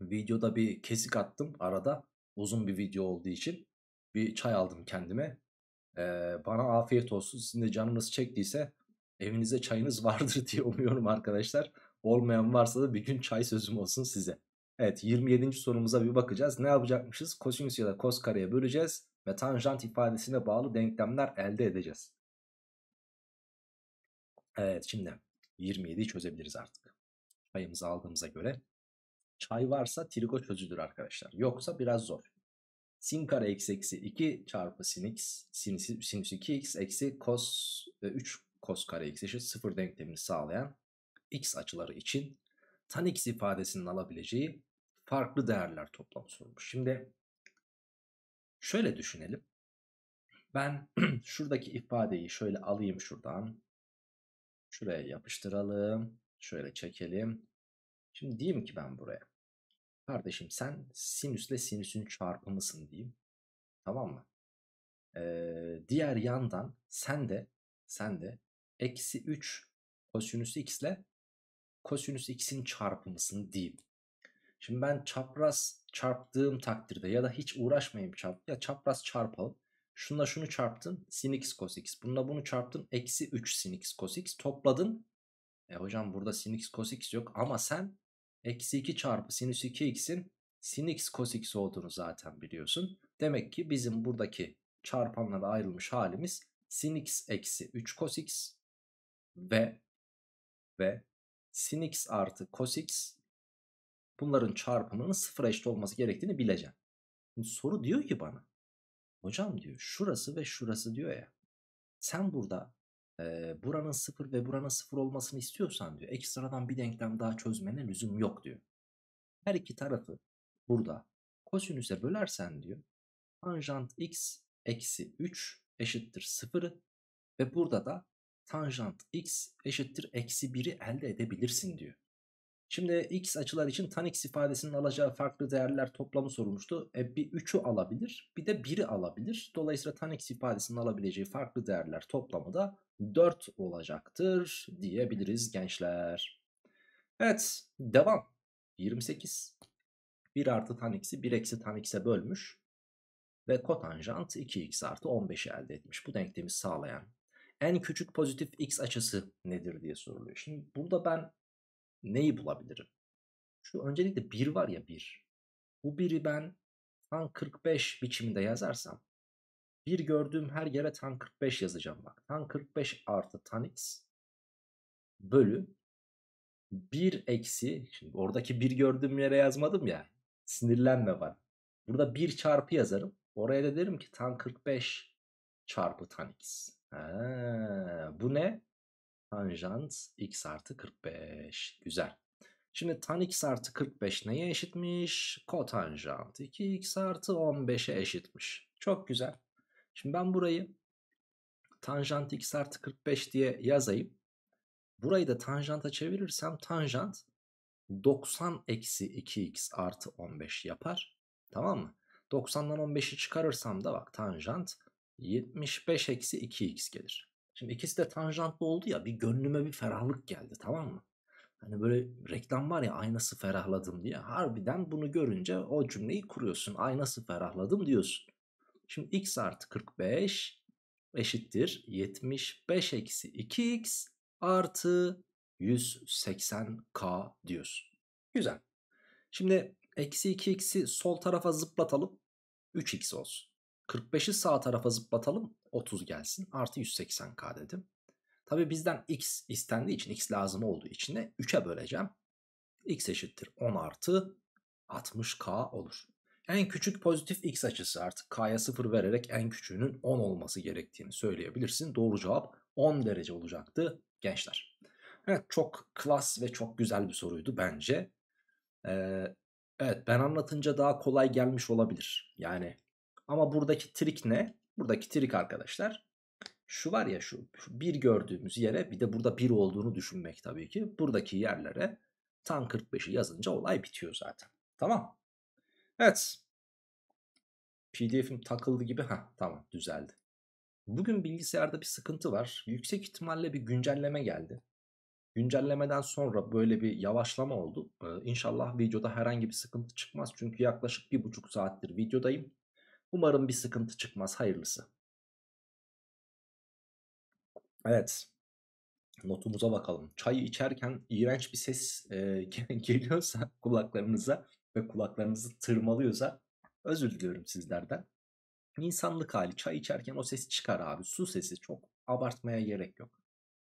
S1: videoda bir kesik attım arada uzun bir video olduğu için. Bir çay aldım kendime. E, bana afiyet olsun. Sizin de canınız çektiyse evinizde çayınız vardır diye umuyorum arkadaşlar. Olmayan varsa da bir gün çay sözüm olsun size. Evet 27. sorumuza bir bakacağız. Ne yapacakmışız? Kosinüs ya da kos kareye böleceğiz ve tanjant ifadesine bağlı denklemler elde edeceğiz. Evet şimdi 27'yi çözebiliriz artık. Çayımızı aldığımıza göre. Çay varsa trigo çözülür arkadaşlar. Yoksa biraz zor sin kare x eksi 2 çarpı sin x sin sinüs 2x eksi cos 3 e, cos kare x eşit 0 denklemini sağlayan x açıları için tan x ifadesinin alabileceği farklı değerler toplamı sorulmuş. Şimdi şöyle düşünelim. Ben şuradaki ifadeyi şöyle alayım şuradan. Şuraya yapıştıralım. Şöyle çekelim. Şimdi diyeyim ki ben buraya. Kardeşim sen sinüsle sinüsün çarpımısın diyeyim. Tamam mı? Ee, diğer yandan sen de sen de eksi 3 kosinüs x ile kosinüs x'in çarpımısın diyeyim. Şimdi ben çapraz çarptığım takdirde ya da hiç uğraşmayayım çarp ya çapraz çarpalım. Şunla şunu çarptın sin x cos x. Bununla bunu çarptın eksi 3 sin x cos x topladın. E hocam burada sin x cos x yok ama sen eksi 2 çarpı sinüs 2x'in sin x cos x olduğunu zaten biliyorsun. Demek ki bizim buradaki çarpanlara ayrılmış halimiz sin x eksi 3 cos x ve ve sin x artı cos x bunların çarpımının sıfır eşit olması gerektiğini bileceğim. Şimdi soru diyor ki bana hocam diyor şurası ve şurası diyor ya sen burada e, buranın sıfır ve buranın sıfır olmasını istiyorsan diyor ekstradan bir denklem daha çözmene lüzum yok diyor. Her iki tarafı burada kosinüse bölersen diyor tanjant x eksi 3 eşittir 0'ı ve burada da tanjant x eşittir eksi 1'i elde edebilirsin diyor. Şimdi x açılar için tan x ifadesinin alacağı farklı değerler toplamı sorulmuştu. E, bir 3'ü alabilir bir de 1'i alabilir. Dolayısıyla tan x ifadesinin alabileceği farklı değerler toplamı da 4 olacaktır diyebiliriz gençler. Evet devam. 28. 1 artı tan x'i 1 eksi tan x'e bölmüş. Ve kotanjant 2x artı 15'i elde etmiş. Bu denklemi sağlayan en küçük pozitif x açısı nedir diye soruluyor. Şimdi burada ben neyi bulabilirim? Şu öncelikle 1 var ya 1. Bu 1'i ben tan 45 biçiminde yazarsam 1 gördüğüm her yere tan 45 yazacağım bak. Tan 45 artı tan x bölü 1 eksi. Şimdi oradaki 1 gördüğüm yere yazmadım ya. Sinirlenme var. Burada 1 çarpı yazarım. Oraya da derim ki tan 45 çarpı tan x. Ha, bu ne? Tanjant x artı 45. Güzel. Şimdi tan x artı 45 neye eşitmiş? Kotanjant 2x artı 15'e eşitmiş. Çok güzel. Şimdi ben burayı tanjant x artı 45 diye yazayım. Burayı da tanjanta çevirirsem tanjant 90 eksi 2x artı 15 yapar. Tamam mı? 90'dan 15'i çıkarırsam da bak tanjant 75 eksi 2x gelir. Şimdi ikisi de tanjantlı oldu ya bir gönlüme bir ferahlık geldi tamam mı? Hani böyle reklam var ya aynası ferahladım diye. Harbiden bunu görünce o cümleyi kuruyorsun. Aynası ferahladım diyorsun. Şimdi x artı 45 eşittir 75 eksi 2x artı 180k diyorsun. Güzel. Şimdi eksi 2x'i sol tarafa zıplatalım. 3x olsun. 45'i sağ tarafa zıplatalım. 30 gelsin artı 180k dedim. Tabi bizden x istendiği için x lazım olduğu için de 3'e böleceğim. x eşittir 10 artı 60k olur. En küçük pozitif x açısı artık k'ya 0 vererek en küçüğünün 10 olması gerektiğini söyleyebilirsin. Doğru cevap 10 derece olacaktı gençler. Evet çok klas ve çok güzel bir soruydu bence. Ee, evet ben anlatınca daha kolay gelmiş olabilir. Yani ama buradaki trik ne? Buradaki trik arkadaşlar şu var ya şu, bir gördüğümüz yere bir de burada bir olduğunu düşünmek tabii ki. Buradaki yerlere tan 45'i yazınca olay bitiyor zaten. Tamam. Evet. PDF'im takıldı gibi. ha tamam düzeldi. Bugün bilgisayarda bir sıkıntı var. Yüksek ihtimalle bir güncelleme geldi. Güncellemeden sonra böyle bir yavaşlama oldu. Ee, inşallah videoda herhangi bir sıkıntı çıkmaz. Çünkü yaklaşık bir buçuk saattir videodayım. Umarım bir sıkıntı çıkmaz. Hayırlısı. Evet. Notumuza bakalım. Çayı içerken iğrenç bir ses e, geliyorsa kulaklarınıza ve kulaklarınızı tırmalıyorsa özür diliyorum sizlerden. İnsanlık hali çay içerken o ses çıkar abi. Su sesi çok abartmaya gerek yok.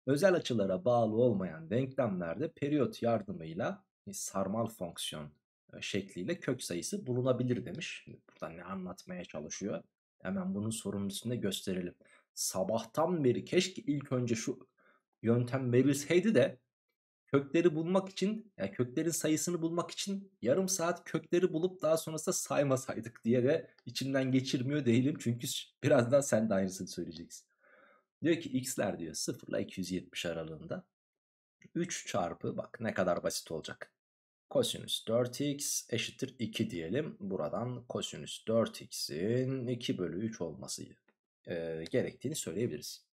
S1: Özel açılara bağlı olmayan denklemlerde periyot yardımıyla e, sarmal fonksiyon e, şekliyle kök sayısı bulunabilir demiş. Şimdi burada ne anlatmaya çalışıyor? Hemen bunun sorunun sorumlusunu gösterelim. Sabahtan beri keşke ilk önce şu yöntem verilseydi de kökleri bulmak için yani köklerin sayısını bulmak için yarım saat kökleri bulup daha sonrasında saymasaydık diye de içimden geçirmiyor değilim. Çünkü birazdan sen de aynısını söyleyeceksin. Diyor ki x'ler diyor 0 ile 270 aralığında. 3 çarpı bak ne kadar basit olacak. Kosinüs 4x eşittir 2 diyelim. Buradan kosinüs 4x'in 2 bölü 3 olması e, gerektiğini söyleyebiliriz.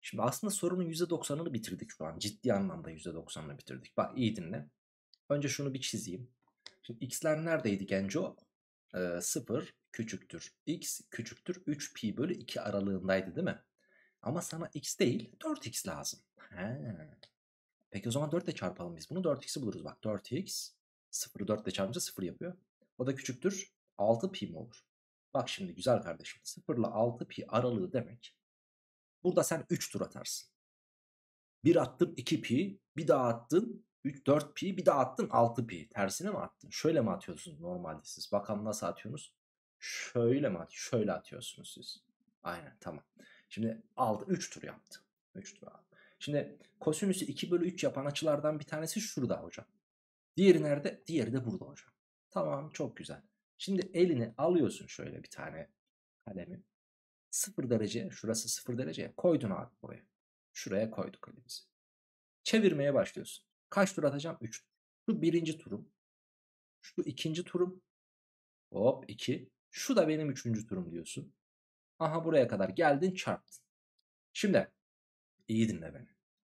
S1: Şimdi aslında sorunun %90'ını bitirdik şu an. Ciddi anlamda %90'ını bitirdik. Bak iyi dinle. Önce şunu bir çizeyim. Şimdi x'ler neredeydi Genco? Ee, 0 küçüktür x küçüktür 3 pi bölü 2 aralığındaydı değil mi? Ama sana x değil 4x lazım. He. Peki o zaman 4 ile çarpalım biz. Bunu 4x'i buluruz. Bak 4x 0'ı 4 ile çarpınca 0 yapıyor. O da küçüktür. 6 pi mi olur? Bak şimdi güzel kardeşim. 0 ile 6 pi aralığı demek. Burada sen 3 tur atarsın. Bir attın 2 pi. Bir daha attın 3, 4 pi. Bir daha attın 6 pi. Tersine mi attın? Şöyle mi atıyorsunuz normalde siz? Bakalım nasıl atıyorsunuz? Şöyle mi atıyorsunuz? Şöyle atıyorsunuz siz. Aynen tamam. Şimdi 6, 3 tur yaptı. 3 tur attı. Şimdi kosinüsü 2 bölü 3 yapan açılardan bir tanesi şurada hocam. Diğeri nerede? Diğeri de burada hocam. Tamam çok güzel. Şimdi elini alıyorsun şöyle bir tane kalemi. 0 derece şurası 0 derece koydun abi buraya. Şuraya koyduk kalemizi. Çevirmeye başlıyorsun. Kaç tur atacağım? 3. Şu birinci turum. Şu ikinci turum. Hop 2. Şu da benim üçüncü turum diyorsun. Aha buraya kadar geldin çarptın. Şimdi İyi dinle beni.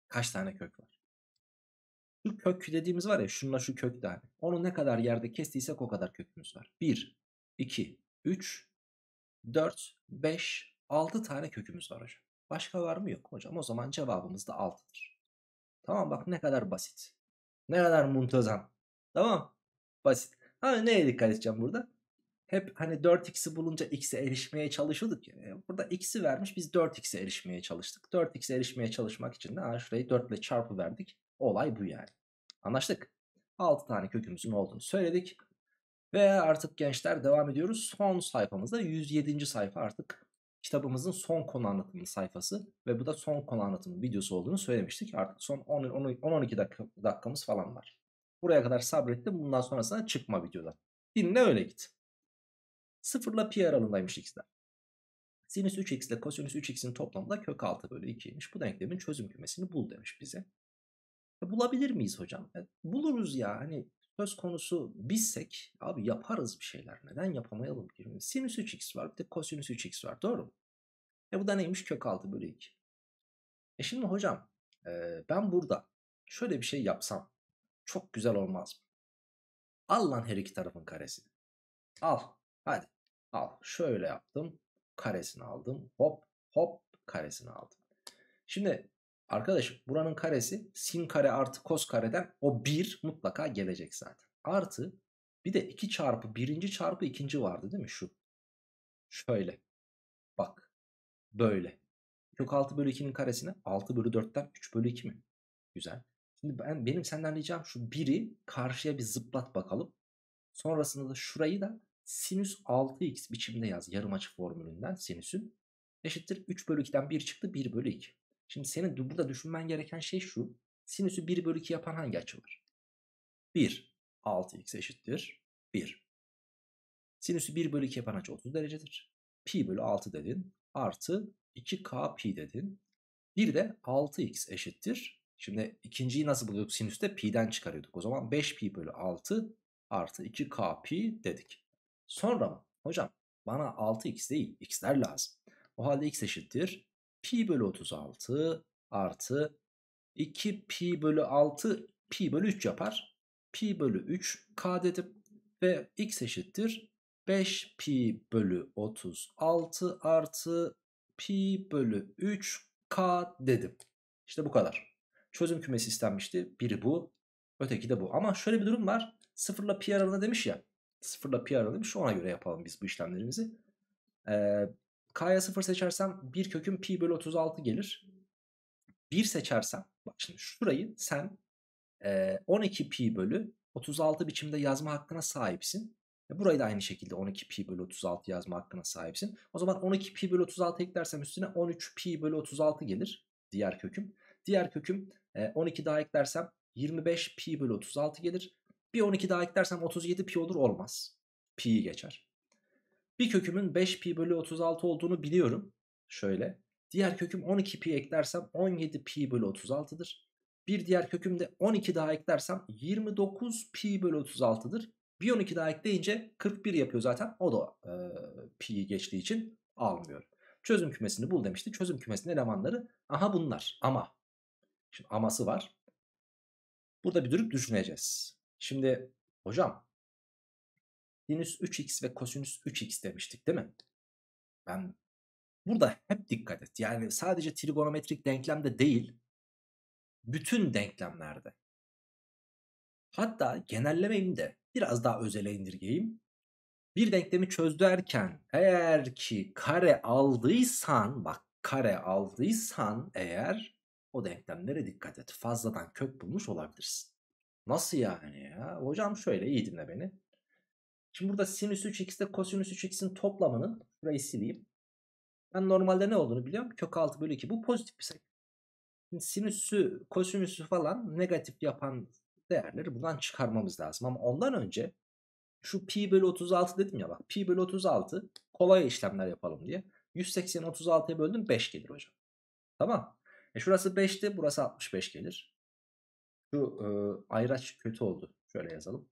S1: Kaç tane kök var? Şu kök dediğimiz var ya şunla şu kök de Onu ne kadar yerde kestiysek o kadar kökümüz var. 1, 2, 3, 4, 5, 6 tane kökümüz var hocam. Başka var mı yok hocam. O zaman cevabımız da 6'dır. Tamam bak ne kadar basit. Ne kadar muntazam. Tamam. Basit. Ha neye dikkat edeceğim burada? hep hani 4x'i bulunca x'e erişmeye çalışıyorduk. ya e, burada x'i vermiş biz 4x'e erişmeye çalıştık. 4x'e erişmeye çalışmak için de ha, şurayı 4 ile çarpı verdik. Olay bu yani. Anlaştık. 6 tane kökümüzün olduğunu söyledik. Ve artık gençler devam ediyoruz. Son sayfamızda 107. sayfa artık kitabımızın son konu anlatımı sayfası ve bu da son konu anlatımı videosu olduğunu söylemiştik. Artık son 10-12 dakika, dakikamız falan var. Buraya kadar sabrettim. Bundan sonrasına çıkma videoda. Dinle öyle git. Sıfırla pi aralığındaymış x'ler. Sinüs 3x ile kosinüs 3x'in toplamı da kök 6 bölü 2'ymiş. Bu denklemin çözüm kümesini bul demiş bize. E, bulabilir miyiz hocam? E, buluruz ya hani söz konusu bizsek abi yaparız bir şeyler. Neden yapamayalım ki? Sinüs 3x var bir de kosinüs 3x var doğru mu? E bu da neymiş? Kök 6 bölü 2. E şimdi hocam e, ben burada şöyle bir şey yapsam çok güzel olmaz mı? Al lan her iki tarafın karesini. Al. Hadi. Al. Şöyle yaptım. Karesini aldım. Hop hop karesini aldım. Şimdi arkadaşım buranın karesi sin kare artı kos kareden o 1 mutlaka gelecek zaten. Artı bir de 2 çarpı birinci çarpı ikinci vardı değil mi şu? Şöyle. Bak. Böyle. Yok 6 bölü 2'nin karesine 6 bölü 4'ten 3 bölü 2 mi? Güzel. Şimdi ben, benim senden ricam şu 1'i karşıya bir zıplat bakalım. Sonrasında da şurayı da sinüs 6x biçimde yaz yarım açı formülünden sinüsün. Eşittir 3 bölü 2'den 1 çıktı 1 bölü 2. Şimdi senin burada düşünmen gereken şey şu. Sinüsü 1 bölü 2 yapan hangi açı var? 1. 6x eşittir 1. Sinüsü 1 bölü 2 yapan açı 30 derecedir. Pi bölü 6 dedin. Artı 2k pi dedin. Bir de 6x eşittir. Şimdi ikinciyi nasıl buluyorduk sinüste? Pi'den çıkarıyorduk. O zaman 5 pi bölü 6 artı 2k pi dedik. Sonra mı? Hocam bana 6x değil x'ler lazım. O halde x eşittir pi bölü 36 artı 2 pi bölü 6 pi bölü 3 yapar. Pi bölü 3 k dedim ve x eşittir 5 pi bölü 36 artı pi bölü 3 k dedim. İşte bu kadar. Çözüm kümesi istenmişti. Biri bu, öteki de bu. Ama şöyle bir durum var. Sıfırla pi aralığında demiş ya sıfırla pi şu Ona göre yapalım biz bu işlemlerimizi. Ee, K'ya 0 seçersem bir köküm pi bölü 36 gelir. 1 seçersem bak şimdi şurayı sen e, 12 pi bölü 36 biçimde yazma hakkına sahipsin. E, burayı da aynı şekilde 12 pi bölü 36 yazma hakkına sahipsin. O zaman 12 pi bölü 36 eklersem üstüne 13 pi bölü 36 gelir. Diğer köküm. Diğer köküm 12 daha eklersem 25 pi bölü 36 gelir. Bir 12 daha eklersem 37 pi olur olmaz. Pi'yi geçer. Bir kökümün 5 pi bölü 36 olduğunu biliyorum. Şöyle. Diğer köküm 12 pi eklersem 17 pi bölü 36'dır. Bir diğer kökümde 12 daha eklersem 29 pi bölü 36'dır. Bir 12 daha ekleyince 41 yapıyor zaten. O da e, pi'yi geçtiği için almıyor. Çözüm kümesini bul demişti. Çözüm kümesinin elemanları aha bunlar ama. Şimdi aması var. Burada bir durup düşüneceğiz. Şimdi hocam sinüs 3x ve kosinüs 3x demiştik değil mi? Ben burada hep dikkat et. Yani sadece trigonometrik denklemde değil bütün denklemlerde. Hatta genellemeyim de biraz daha özele indirgeyim. Bir denklemi çözdürken eğer ki kare aldıysan bak kare aldıysan eğer o denklemlere dikkat et. Fazladan kök bulmuş olabilirsin. Nasıl yani ya? Hocam şöyle iyi dinle beni. Şimdi burada sinüs 3x ile kosinüs 3x'in toplamının burayı sileyim. Ben normalde ne olduğunu biliyorum. Kök 6 bölü 2 bu pozitif bir sayı. Şimdi sinüsü, kosinüsü falan negatif yapan değerleri buradan çıkarmamız lazım. Ama ondan önce şu pi bölü 36 dedim ya bak. Pi bölü 36 kolay işlemler yapalım diye. 180'i 36'ya böldüm 5 gelir hocam. Tamam. E şurası 5'ti burası 65 gelir. Şu e, ayraç kötü oldu. Şöyle yazalım.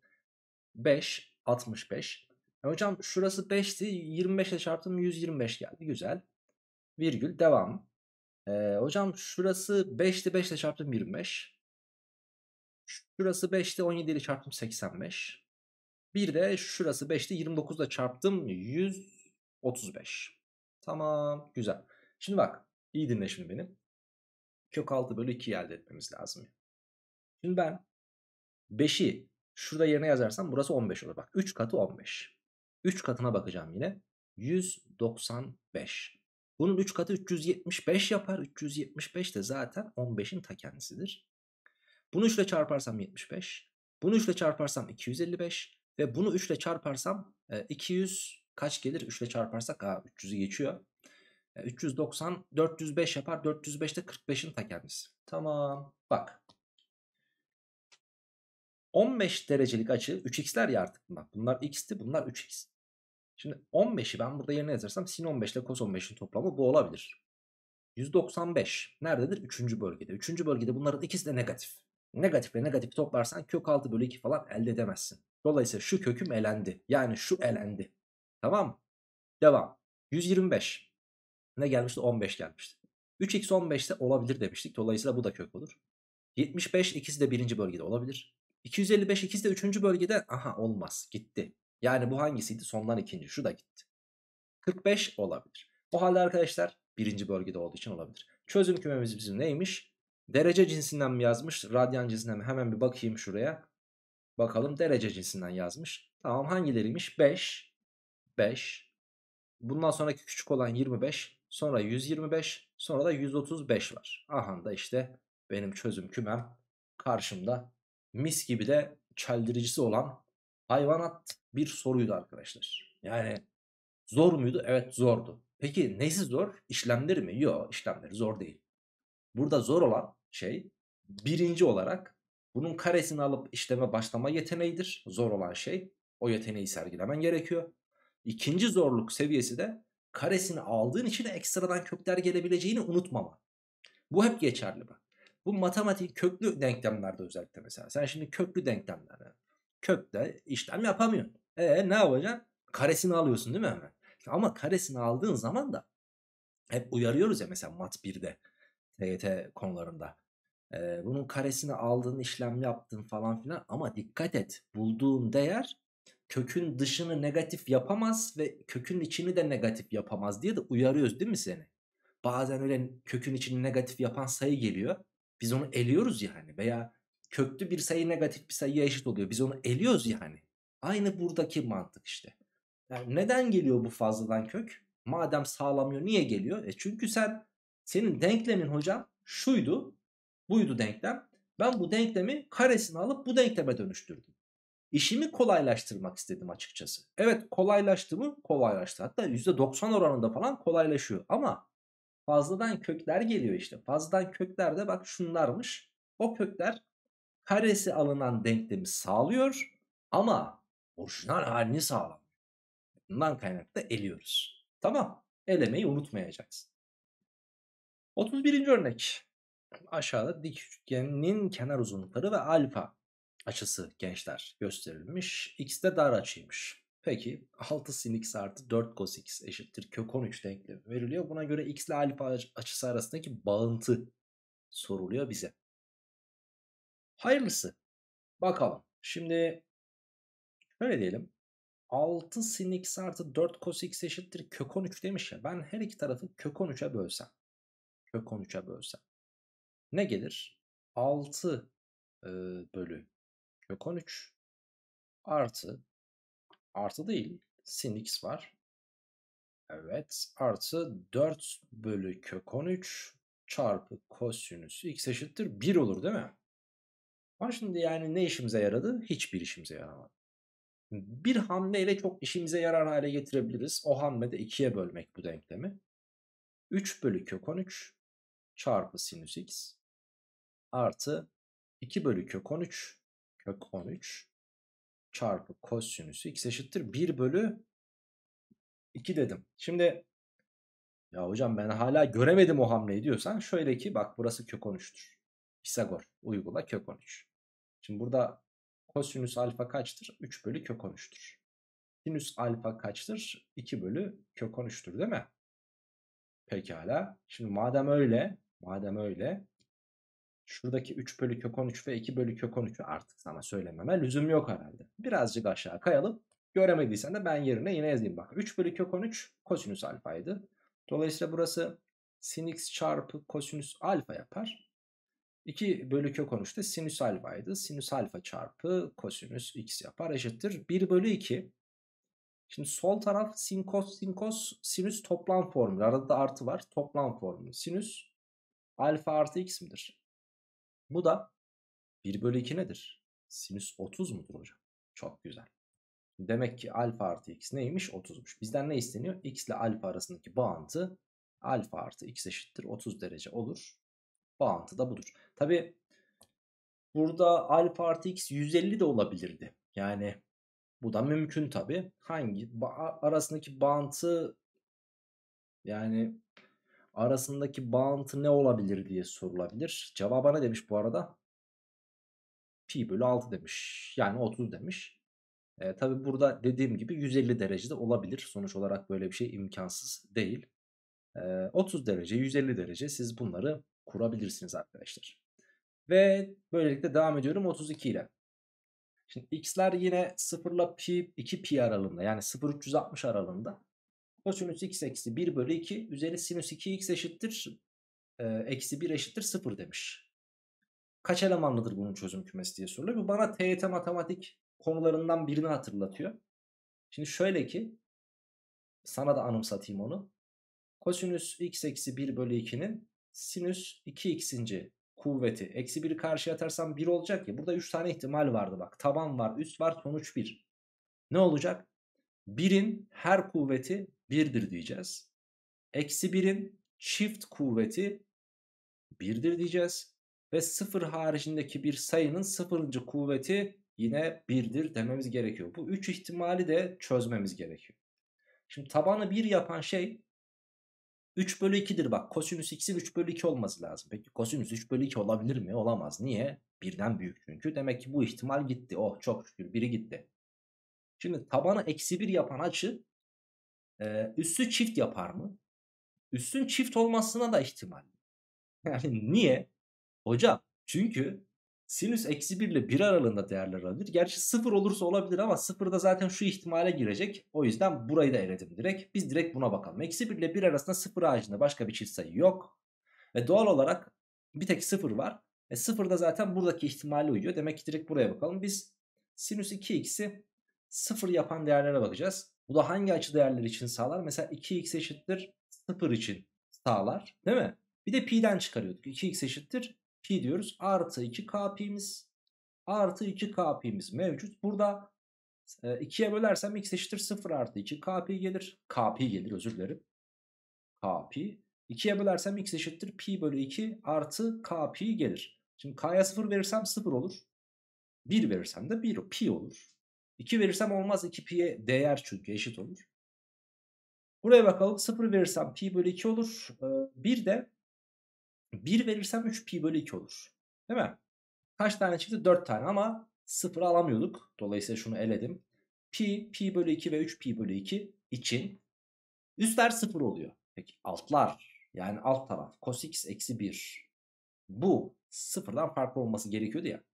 S1: 5, 65. E hocam şurası 5'ti. 25'e çarptım 125 geldi. Güzel. Virgül devam. E, hocam şurası 5'ti 5'le çarptım 25. Şurası 5'ti 17 ile çarptım 85. Bir de şurası 5'ti 29 ile çarptım 135. Tamam güzel. Şimdi bak iyi dinle şimdi benim. Kök 6 bölü 2 elde etmemiz lazım. Şimdi ben 5'i şurada yerine yazarsam burası 15 olur. Bak 3 katı 15. 3 katına bakacağım yine. 195. Bunun 3 katı 375 yapar. 375 de zaten 15'in ta kendisidir. Bunu 3 ile çarparsam 75. Bunu 3 ile çarparsam 255. Ve bunu 3 ile çarparsam 200 e, kaç gelir? 3 ile çarparsak aa, 300'ü geçiyor. 390 e, 405 yapar. 405 de 45'in ta kendisi. Tamam. Bak 15 derecelik açı 3x'ler ya artık bunlar. Bunlar x'ti bunlar 3x. Şimdi 15'i ben burada yerine yazarsam sin 15 ile cos 15'in toplamı bu olabilir. 195 nerededir? 3. bölgede. 3. bölgede bunların ikisi de negatif. Negatif ve negatifi toplarsan kök 6 bölü 2 falan elde edemezsin. Dolayısıyla şu köküm elendi. Yani şu elendi. Tamam Devam. 125. Ne gelmişti? 15 gelmişti. 3x 15 ise olabilir demiştik. Dolayısıyla bu da kök olur. 75 ikisi de birinci bölgede olabilir. 255 ikiz de 3. bölgede aha olmaz gitti. Yani bu hangisiydi? Sondan ikinci. Şu da gitti. 45 olabilir. O halde arkadaşlar birinci bölgede olduğu için olabilir. Çözüm kümemiz bizim neymiş? Derece cinsinden mi yazmış? Radyan cinsinden mi? Hemen bir bakayım şuraya. Bakalım derece cinsinden yazmış. Tamam hangileriymiş? 5, 5. Bundan sonraki küçük olan 25. Sonra 125. Sonra da 135 var. Aha da işte benim çözüm kümem karşımda mis gibi de çeldiricisi olan hayvanat bir soruydu arkadaşlar. Yani zor muydu? Evet zordu. Peki neyse zor? İşlemleri mi? Yok işlemleri zor değil. Burada zor olan şey birinci olarak bunun karesini alıp işleme başlama yeteneğidir. Zor olan şey o yeteneği sergilemen gerekiyor. İkinci zorluk seviyesi de karesini aldığın için ekstradan kökler gelebileceğini unutmama. Bu hep geçerli bak. Bu matematik köklü denklemlerde özellikle mesela. Sen şimdi köklü denklemlerde kökte işlem yapamıyorsun. E ne yapacaksın? Karesini alıyorsun değil mi hemen? Ama karesini aldığın zaman da hep uyarıyoruz ya mesela mat 1'de TYT konularında. E, bunun karesini aldığın işlem yaptın falan filan ama dikkat et bulduğun değer kökün dışını negatif yapamaz ve kökün içini de negatif yapamaz diye de uyarıyoruz değil mi seni? Bazen öyle kökün içini negatif yapan sayı geliyor. Biz onu eliyoruz yani veya köklü bir sayı negatif bir sayıya eşit oluyor. Biz onu eliyoruz yani. Aynı buradaki mantık işte. Yani neden geliyor bu fazladan kök? Madem sağlamıyor niye geliyor? E çünkü sen senin denklemin hocam şuydu. Buydu denklem. Ben bu denklemi karesini alıp bu denkleme dönüştürdüm. İşimi kolaylaştırmak istedim açıkçası. Evet kolaylaştı mı? Kolaylaştı. Hatta %90 oranında falan kolaylaşıyor. Ama Fazladan kökler geliyor işte. Fazladan kökler de bak şunlarmış. O kökler karesi alınan denklemi sağlıyor ama orijinal halini sağlamıyor. Bundan kaynaklı eliyoruz. Tamam. Elemeyi unutmayacaksın. 31. örnek. Aşağıda dik üçgenin kenar uzunlukları ve alfa açısı gençler gösterilmiş. X de dar açıymış. Peki 6 sin x artı 4 cos x eşittir kök 13 denklemi veriliyor. Buna göre x ile alfa açısı arasındaki bağıntı soruluyor bize. Hayırlısı. Bakalım. Şimdi şöyle diyelim. 6 sin x artı 4 cos x eşittir kök 13 demiş ya. Ben her iki tarafı kök 13'e bölsem. Kök 13'e bölsem. Ne gelir? 6 e, bölü kök 13 artı artı değil sin x var. Evet artı 4 bölü kök 13 çarpı kosinüs x eşittir 1 olur değil mi? Ama şimdi yani ne işimize yaradı? Hiçbir işimize yaramadı. Bir hamleyle çok işimize yarar hale getirebiliriz. O hamle de 2'ye bölmek bu denklemi. 3 bölü kök 13 çarpı sinüs x artı 2 bölü kök 13 kök 13 çarpı kosinüsü x eşittir 1 bölü 2 dedim. Şimdi ya hocam ben hala göremedim o hamleyi diyorsan şöyle ki bak burası kök 13'tür. Pisagor uygula kök 13. Şimdi burada kosinüs alfa kaçtır? 3 bölü kök 13'tür. Sinüs alfa kaçtır? 2 bölü kök 13'tür değil mi? Pekala. Şimdi madem öyle, madem öyle Şuradaki 3 bölü kök 13 ve 2 bölü kök 13'ü artık sana söylememe lüzum yok herhalde. Birazcık aşağı kayalım. Göremediysen de ben yerine yine yazayım. Bak 3 bölü kök 13 kosinüs alfaydı. Dolayısıyla burası sin x çarpı kosinüs alfa yapar. 2 bölü kök 13 de sinüs alfaydı. Sinüs alfa çarpı kosinüs x yapar eşittir. 1 bölü 2. Şimdi sol taraf sin kos sin kos sinüs toplam formülü. Arada da artı var. Toplam formülü. Sinüs alfa artı x midir? Bu da 1 bölü 2 nedir? Sinüs 30 mudur hocam? Çok güzel. Demek ki alfa artı x neymiş? 30'muş. Bizden ne isteniyor? x ile alfa arasındaki bağıntı alfa artı x eşittir 30 derece olur. Bağıntı da budur. Tabi burada alfa artı x 150 de olabilirdi. Yani bu da mümkün tabi. Hangi? Ba arasındaki bağıntı yani arasındaki bağıntı ne olabilir diye sorulabilir. Cevaba ne demiş bu arada? Pi bölü 6 demiş. Yani 30 demiş. E, Tabi burada dediğim gibi 150 derecede olabilir. Sonuç olarak böyle bir şey imkansız değil. E, 30 derece, 150 derece siz bunları kurabilirsiniz arkadaşlar. Ve böylelikle devam ediyorum 32 ile. Şimdi x'ler yine 0 ile pi 2 pi aralığında yani 0 360 aralığında. Kosinüs x eksi 1 bölü 2 üzeri sinüs 2x eşittir e, eksi 1 eşittir 0 demiş. Kaç elemanlıdır bunun çözüm kümesi diye soruluyor. Bu bana TYT matematik konularından birini hatırlatıyor. Şimdi şöyle ki sana da anımsatayım onu. Kosinüs x eksi 1 bölü 2'nin sinüs 2x'inci kuvveti. Eksi 1'i karşıya atarsam 1 olacak ya. Burada 3 tane ihtimal vardı bak. Taban var, üst var, sonuç 1. Ne olacak? 1'in her kuvveti 1'dir diyeceğiz. Eksi 1'in çift kuvveti 1'dir diyeceğiz. Ve 0 haricindeki bir sayının 0. kuvveti yine 1'dir dememiz gerekiyor. Bu 3 ihtimali de çözmemiz gerekiyor. Şimdi tabanı 1 yapan şey 3 bölü 2'dir bak. Kosinüs x'in 3 bölü 2 olması lazım. Peki kosinüs 3 bölü 2 olabilir mi? Olamaz. Niye? Birden büyük çünkü. Demek ki bu ihtimal gitti. Oh çok şükür biri gitti. Şimdi tabanı eksi 1 yapan açı ee, üstü çift yapar mı? Üstün çift olmasına da ihtimal. Yani niye? Hocam çünkü sinüs eksi 1 ile 1 aralığında değerler alabilir. Gerçi 0 olursa olabilir ama 0 da zaten şu ihtimale girecek. O yüzden burayı da eledim direkt. Biz direkt buna bakalım. Eksi 1 ile 1 arasında 0 ağacında başka bir çift sayı yok. Ve doğal olarak bir tek 0 var. E 0 da zaten buradaki ihtimale uyuyor. Demek ki direkt buraya bakalım. Biz sinüs 2x'i 0 yapan değerlere bakacağız. Bu da hangi açı değerler için sağlar? Mesela 2x eşittir 0 için sağlar değil mi? Bir de pi'den çıkarıyorduk. 2x eşittir pi diyoruz. Artı 2k pi'miz artı 2k pi'miz mevcut. Burada 2'ye e, bölersem x eşittir 0 artı 2 kp gelir. kp gelir özür dilerim. kp. 2'ye bölersem x eşittir pi bölü 2 artı kp gelir. Şimdi k'ya 0 verirsem 0 olur. 1 verirsem de 1 pi olur. 2 verirsem olmaz 2 pi'ye değer çünkü eşit olur. Buraya bakalım 0 verirsem pi bölü 2 olur. Ee, bir de 1 verirsem 3 pi bölü 2 olur. Değil mi? Kaç tane çıktı? 4 tane ama 0 alamıyorduk. Dolayısıyla şunu eledim. Pi, pi bölü 2 ve 3 pi bölü 2 için üstler 0 oluyor. Peki altlar yani alt taraf cos x eksi 1 bu sıfırdan farklı olması gerekiyordu ya.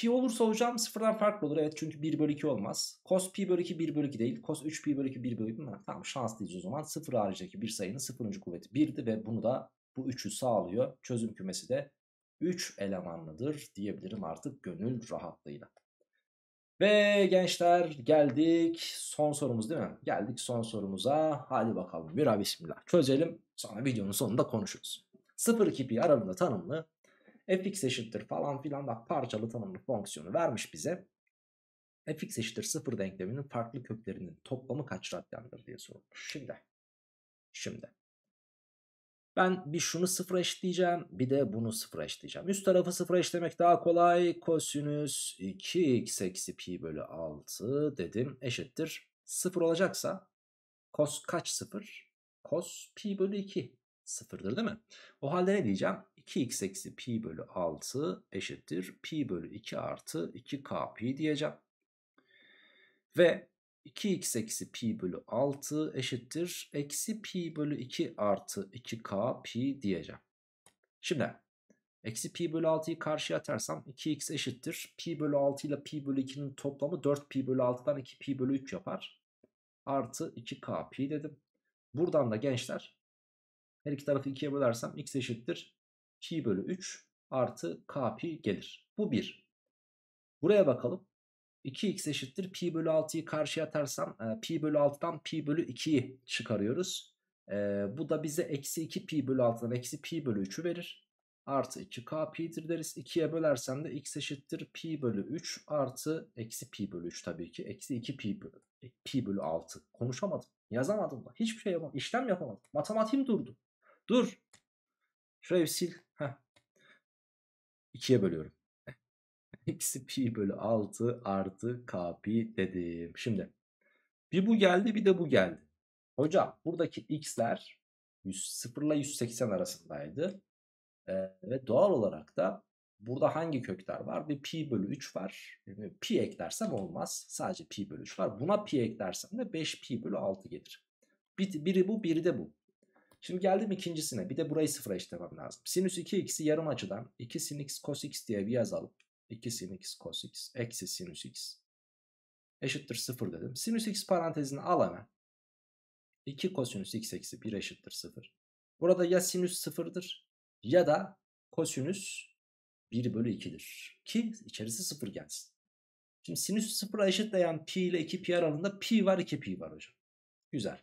S1: Pi olursa hocam sıfırdan farklı olur. Evet çünkü 1 bölü 2 olmaz. Cos pi bölü 2 1 bölü 2 değil. Cos 3 pi bölü 2 1 bölü 2 değil. Tamam şanslıyız o zaman. Sıfır haricindeki bir sayının sıfırıncı kuvveti 1'di ve bunu da bu 3'ü sağlıyor. Çözüm kümesi de 3 elemanlıdır diyebilirim artık gönül rahatlığıyla. Ve gençler geldik son sorumuz değil mi? Geldik son sorumuza. Hadi bakalım bir bismillah çözelim. Sonra videonun sonunda konuşuruz. 0-2 pi aralığında tanımlı fx eşittir falan filan da parçalı tanımlı fonksiyonu vermiş bize. fx eşittir 0 denkleminin farklı köklerinin toplamı kaç radyandır diye sorulmuş. Şimdi. Şimdi. Ben bir şunu sıfıra eşitleyeceğim bir de bunu sıfıra eşitleyeceğim. Üst tarafı sıfıra eşitlemek daha kolay. Kosinüs 2x eksi pi bölü 6 dedim eşittir. Sıfır olacaksa kos kaç sıfır? Kos pi bölü 2 sıfırdır değil mi? O halde ne diyeceğim? 2x eksi pi bölü 6 eşittir pi bölü 2 artı 2k pi diyeceğim. Ve 2x eksi pi bölü 6 eşittir eksi pi bölü 2 artı 2k pi diyeceğim. Şimdi eksi pi bölü 6'yı karşıya atarsam 2x eşittir pi bölü 6 ile pi bölü 2'nin toplamı 4 pi bölü 6'dan 2 pi bölü 3 yapar. Artı 2k pi dedim. Buradan da gençler her iki tarafı 2'ye bölersem x eşittir pi bölü 3 artı k pi gelir. Bu 1. Buraya bakalım. 2x eşittir pi bölü 6'yı karşıya atarsam e, pi bölü 6'dan pi bölü 2'yi çıkarıyoruz. E, bu da bize eksi 2 pi bölü 6'dan eksi pi bölü 3'ü verir. Artı 2k pi'dir deriz. 2'ye bölersem de x eşittir pi bölü 3 artı eksi pi bölü 3 tabii ki. Eksi 2 e, pi bölü, pi bölü 6. Konuşamadım. Yazamadım da. Hiçbir şey yapamadım. İşlem yapamadım. Matematiğim durdu. Dur. Şurayı bir sil. Heh. 2'ye bölüyorum. Eksi pi bölü 6 artı k pi dedim. Şimdi bir bu geldi bir de bu geldi. Hocam buradaki x'ler 100, 0 ile 180 arasındaydı. Ee, ve doğal olarak da burada hangi kökler var? Bir pi bölü 3 var. Yani pi eklersem olmaz. Sadece pi bölü 3 var. Buna pi eklersem de 5 pi bölü 6 gelir. Bir, biri bu biri de bu. Şimdi geldim ikincisine. Bir de burayı sıfıra eşitlemem lazım. Sinüs 2x'i yarım açıdan 2 sin x cos x diye bir yazalım. 2 sin x cos x eksi sinüs x eşittir 0 dedim. Sinüs x parantezini al hemen. 2 kosinüs x eksi 1 eşittir 0. Burada ya sinüs 0'dır ya da kosinüs 1 bölü 2'dir. Ki içerisi 0 gelsin. Şimdi sinüs 0'a eşitleyen pi ile 2 pi aralığında pi var 2 pi var hocam. Güzel.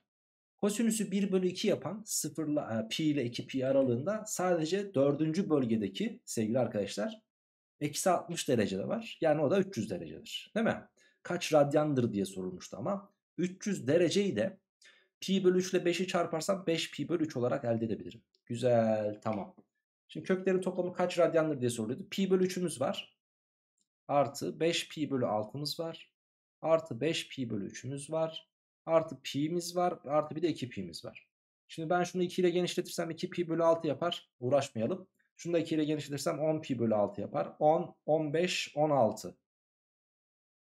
S1: Kosinüsü 1 bölü 2 yapan sıfırla ile pi ile 2 pi aralığında sadece dördüncü bölgedeki sevgili arkadaşlar eksi 60 derecede var. Yani o da 300 derecedir. Değil mi? Kaç radyandır diye sorulmuştu ama 300 dereceyi de pi bölü 3 ile 5'i çarparsam 5 pi bölü 3 olarak elde edebilirim. Güzel tamam. Şimdi köklerin toplamı kaç radyandır diye soruluyordu. Pi bölü 3'ümüz var. Artı 5 pi bölü 6'mız var. Artı 5 pi bölü 3'ümüz var. Artı pi'miz var. Artı bir de 2 pi'miz var. Şimdi ben şunu 2 ile genişletirsem 2 pi bölü 6 yapar. Uğraşmayalım. Şunu da 2 ile genişletirsem 10 pi bölü 6 yapar. 10, 15, 16.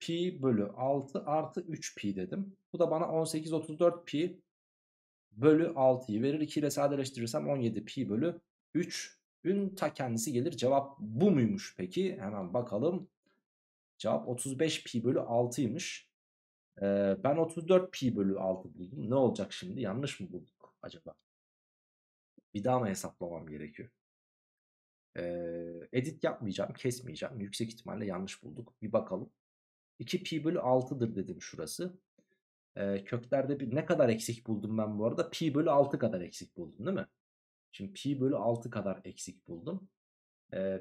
S1: Pi bölü 6 artı 3 pi dedim. Bu da bana 18, 34 pi bölü 6'yı verir. 2 ile sadeleştirirsem 17 pi bölü 3 ün ta kendisi gelir. Cevap bu muymuş peki? Hemen bakalım. Cevap 35 pi bölü 6'ymış ben 34 pi bölü 6 buldum. Ne olacak şimdi? Yanlış mı bulduk acaba? Bir daha mı hesaplamam gerekiyor? Ee, edit yapmayacağım, kesmeyeceğim. Yüksek ihtimalle yanlış bulduk. Bir bakalım. 2 pi bölü 6'dır dedim şurası. Ee, köklerde bir, ne kadar eksik buldum ben bu arada? Pi bölü 6 kadar eksik buldum değil mi? Şimdi pi bölü 6 kadar eksik buldum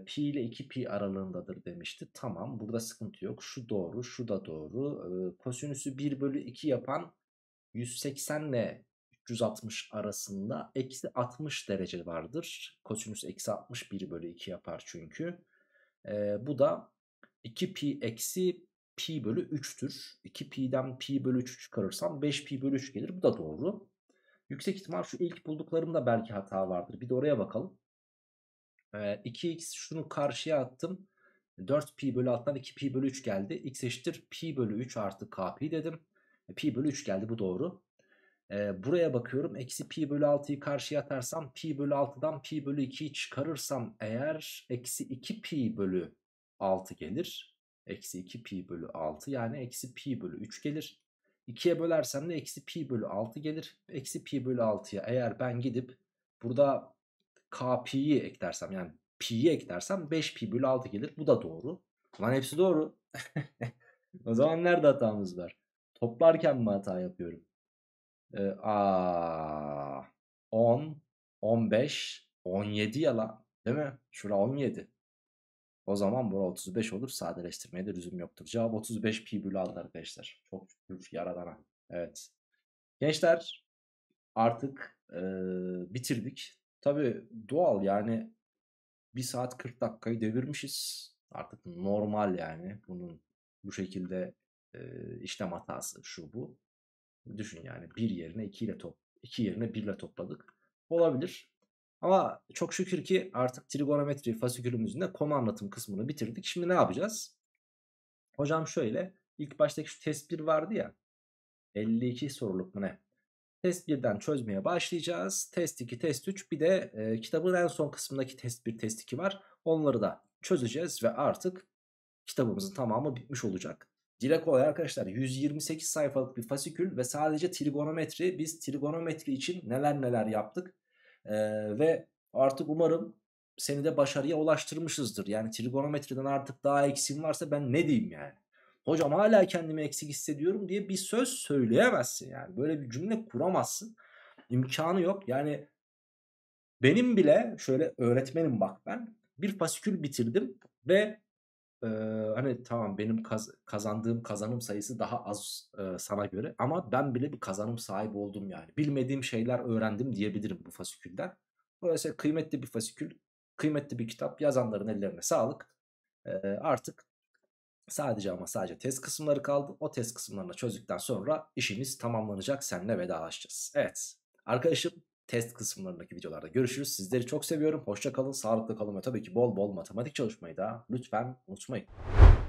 S1: pi ile 2pi aralığındadır demişti. Tamam burada sıkıntı yok. Şu doğru şu da doğru. kosinüsü 1 bölü 2 yapan 180 ile 360 arasında eksi 60 derece vardır. Kosinüs eksi 60 1 bölü 2 yapar çünkü. E, bu da 2pi eksi pi bölü 3'tür. 2pi'den pi bölü 3 çıkarırsam 5pi bölü 3 gelir. Bu da doğru. Yüksek ihtimal şu ilk bulduklarımda belki hata vardır. Bir de oraya bakalım. 2x şunu karşıya attım. 4pi bölü alttan 2pi bölü 3 geldi. x eşittir pi bölü 3 artı kpi dedim. pi bölü 3 geldi bu doğru. buraya bakıyorum. Eksi pi bölü 6'yı karşıya atarsam pi bölü 6'dan pi bölü 2'yi çıkarırsam eğer eksi 2 pi bölü 6 gelir. Eksi 2 pi bölü 6 yani eksi pi bölü 3 gelir. 2'ye bölersem de eksi pi bölü 6 gelir. Eksi pi bölü 6'ya eğer ben gidip burada KP'yi eklersem yani P'yi eklersem 5 pi bölü 6 gelir. Bu da doğru. Lan hepsi doğru. o zaman nerede hatamız var? Toplarken mi hata yapıyorum? Ee, aa, 10, 15, 17 ya Değil mi? Şura 17. O zaman bura 35 olur. Sadeleştirmeye de lüzum yoktur. Cevap 35 pi bölü 6 arkadaşlar. Çok şükür yaradana. Evet. Gençler artık e, bitirdik. Tabi doğal yani 1 saat 40 dakikayı devirmişiz. Artık normal yani bunun bu şekilde e, işlem hatası şu bu. Düşün yani bir yerine 2 ile top 2 yerine 1 ile topladık. Olabilir. Ama çok şükür ki artık trigonometri fasikülümüzün de konu anlatım kısmını bitirdik. Şimdi ne yapacağız? Hocam şöyle ilk baştaki şu test 1 vardı ya 52 soruluk mu ne? Test 1'den çözmeye başlayacağız. Test 2, test 3 bir de e, kitabın en son kısmındaki test 1, test 2 var. Onları da çözeceğiz ve artık kitabımızın tamamı bitmiş olacak. Dile olay arkadaşlar 128 sayfalık bir fasikül ve sadece trigonometri biz trigonometri için neler neler yaptık. Ee, ve artık umarım seni de başarıya ulaştırmışızdır. Yani trigonometriden artık daha eksim varsa ben ne diyeyim yani hocam hala kendimi eksik hissediyorum diye bir söz söyleyemezsin yani. Böyle bir cümle kuramazsın. imkanı yok. Yani benim bile şöyle öğretmenim bak ben bir fasikül bitirdim ve e, hani tamam benim kaz kazandığım kazanım sayısı daha az e, sana göre ama ben bile bir kazanım sahibi oldum yani. Bilmediğim şeyler öğrendim diyebilirim bu fasikülden. Dolayısıyla kıymetli bir fasikül, kıymetli bir kitap yazanların ellerine sağlık. E, artık Sadece ama sadece test kısımları kaldı. O test kısımlarını çözdükten sonra işimiz tamamlanacak. Seninle vedalaşacağız. Evet. Arkadaşım test kısımlarındaki videolarda görüşürüz. Sizleri çok seviyorum. Hoşça kalın, sağlıklı kalın ve tabii ki bol bol matematik çalışmayı da lütfen unutmayın.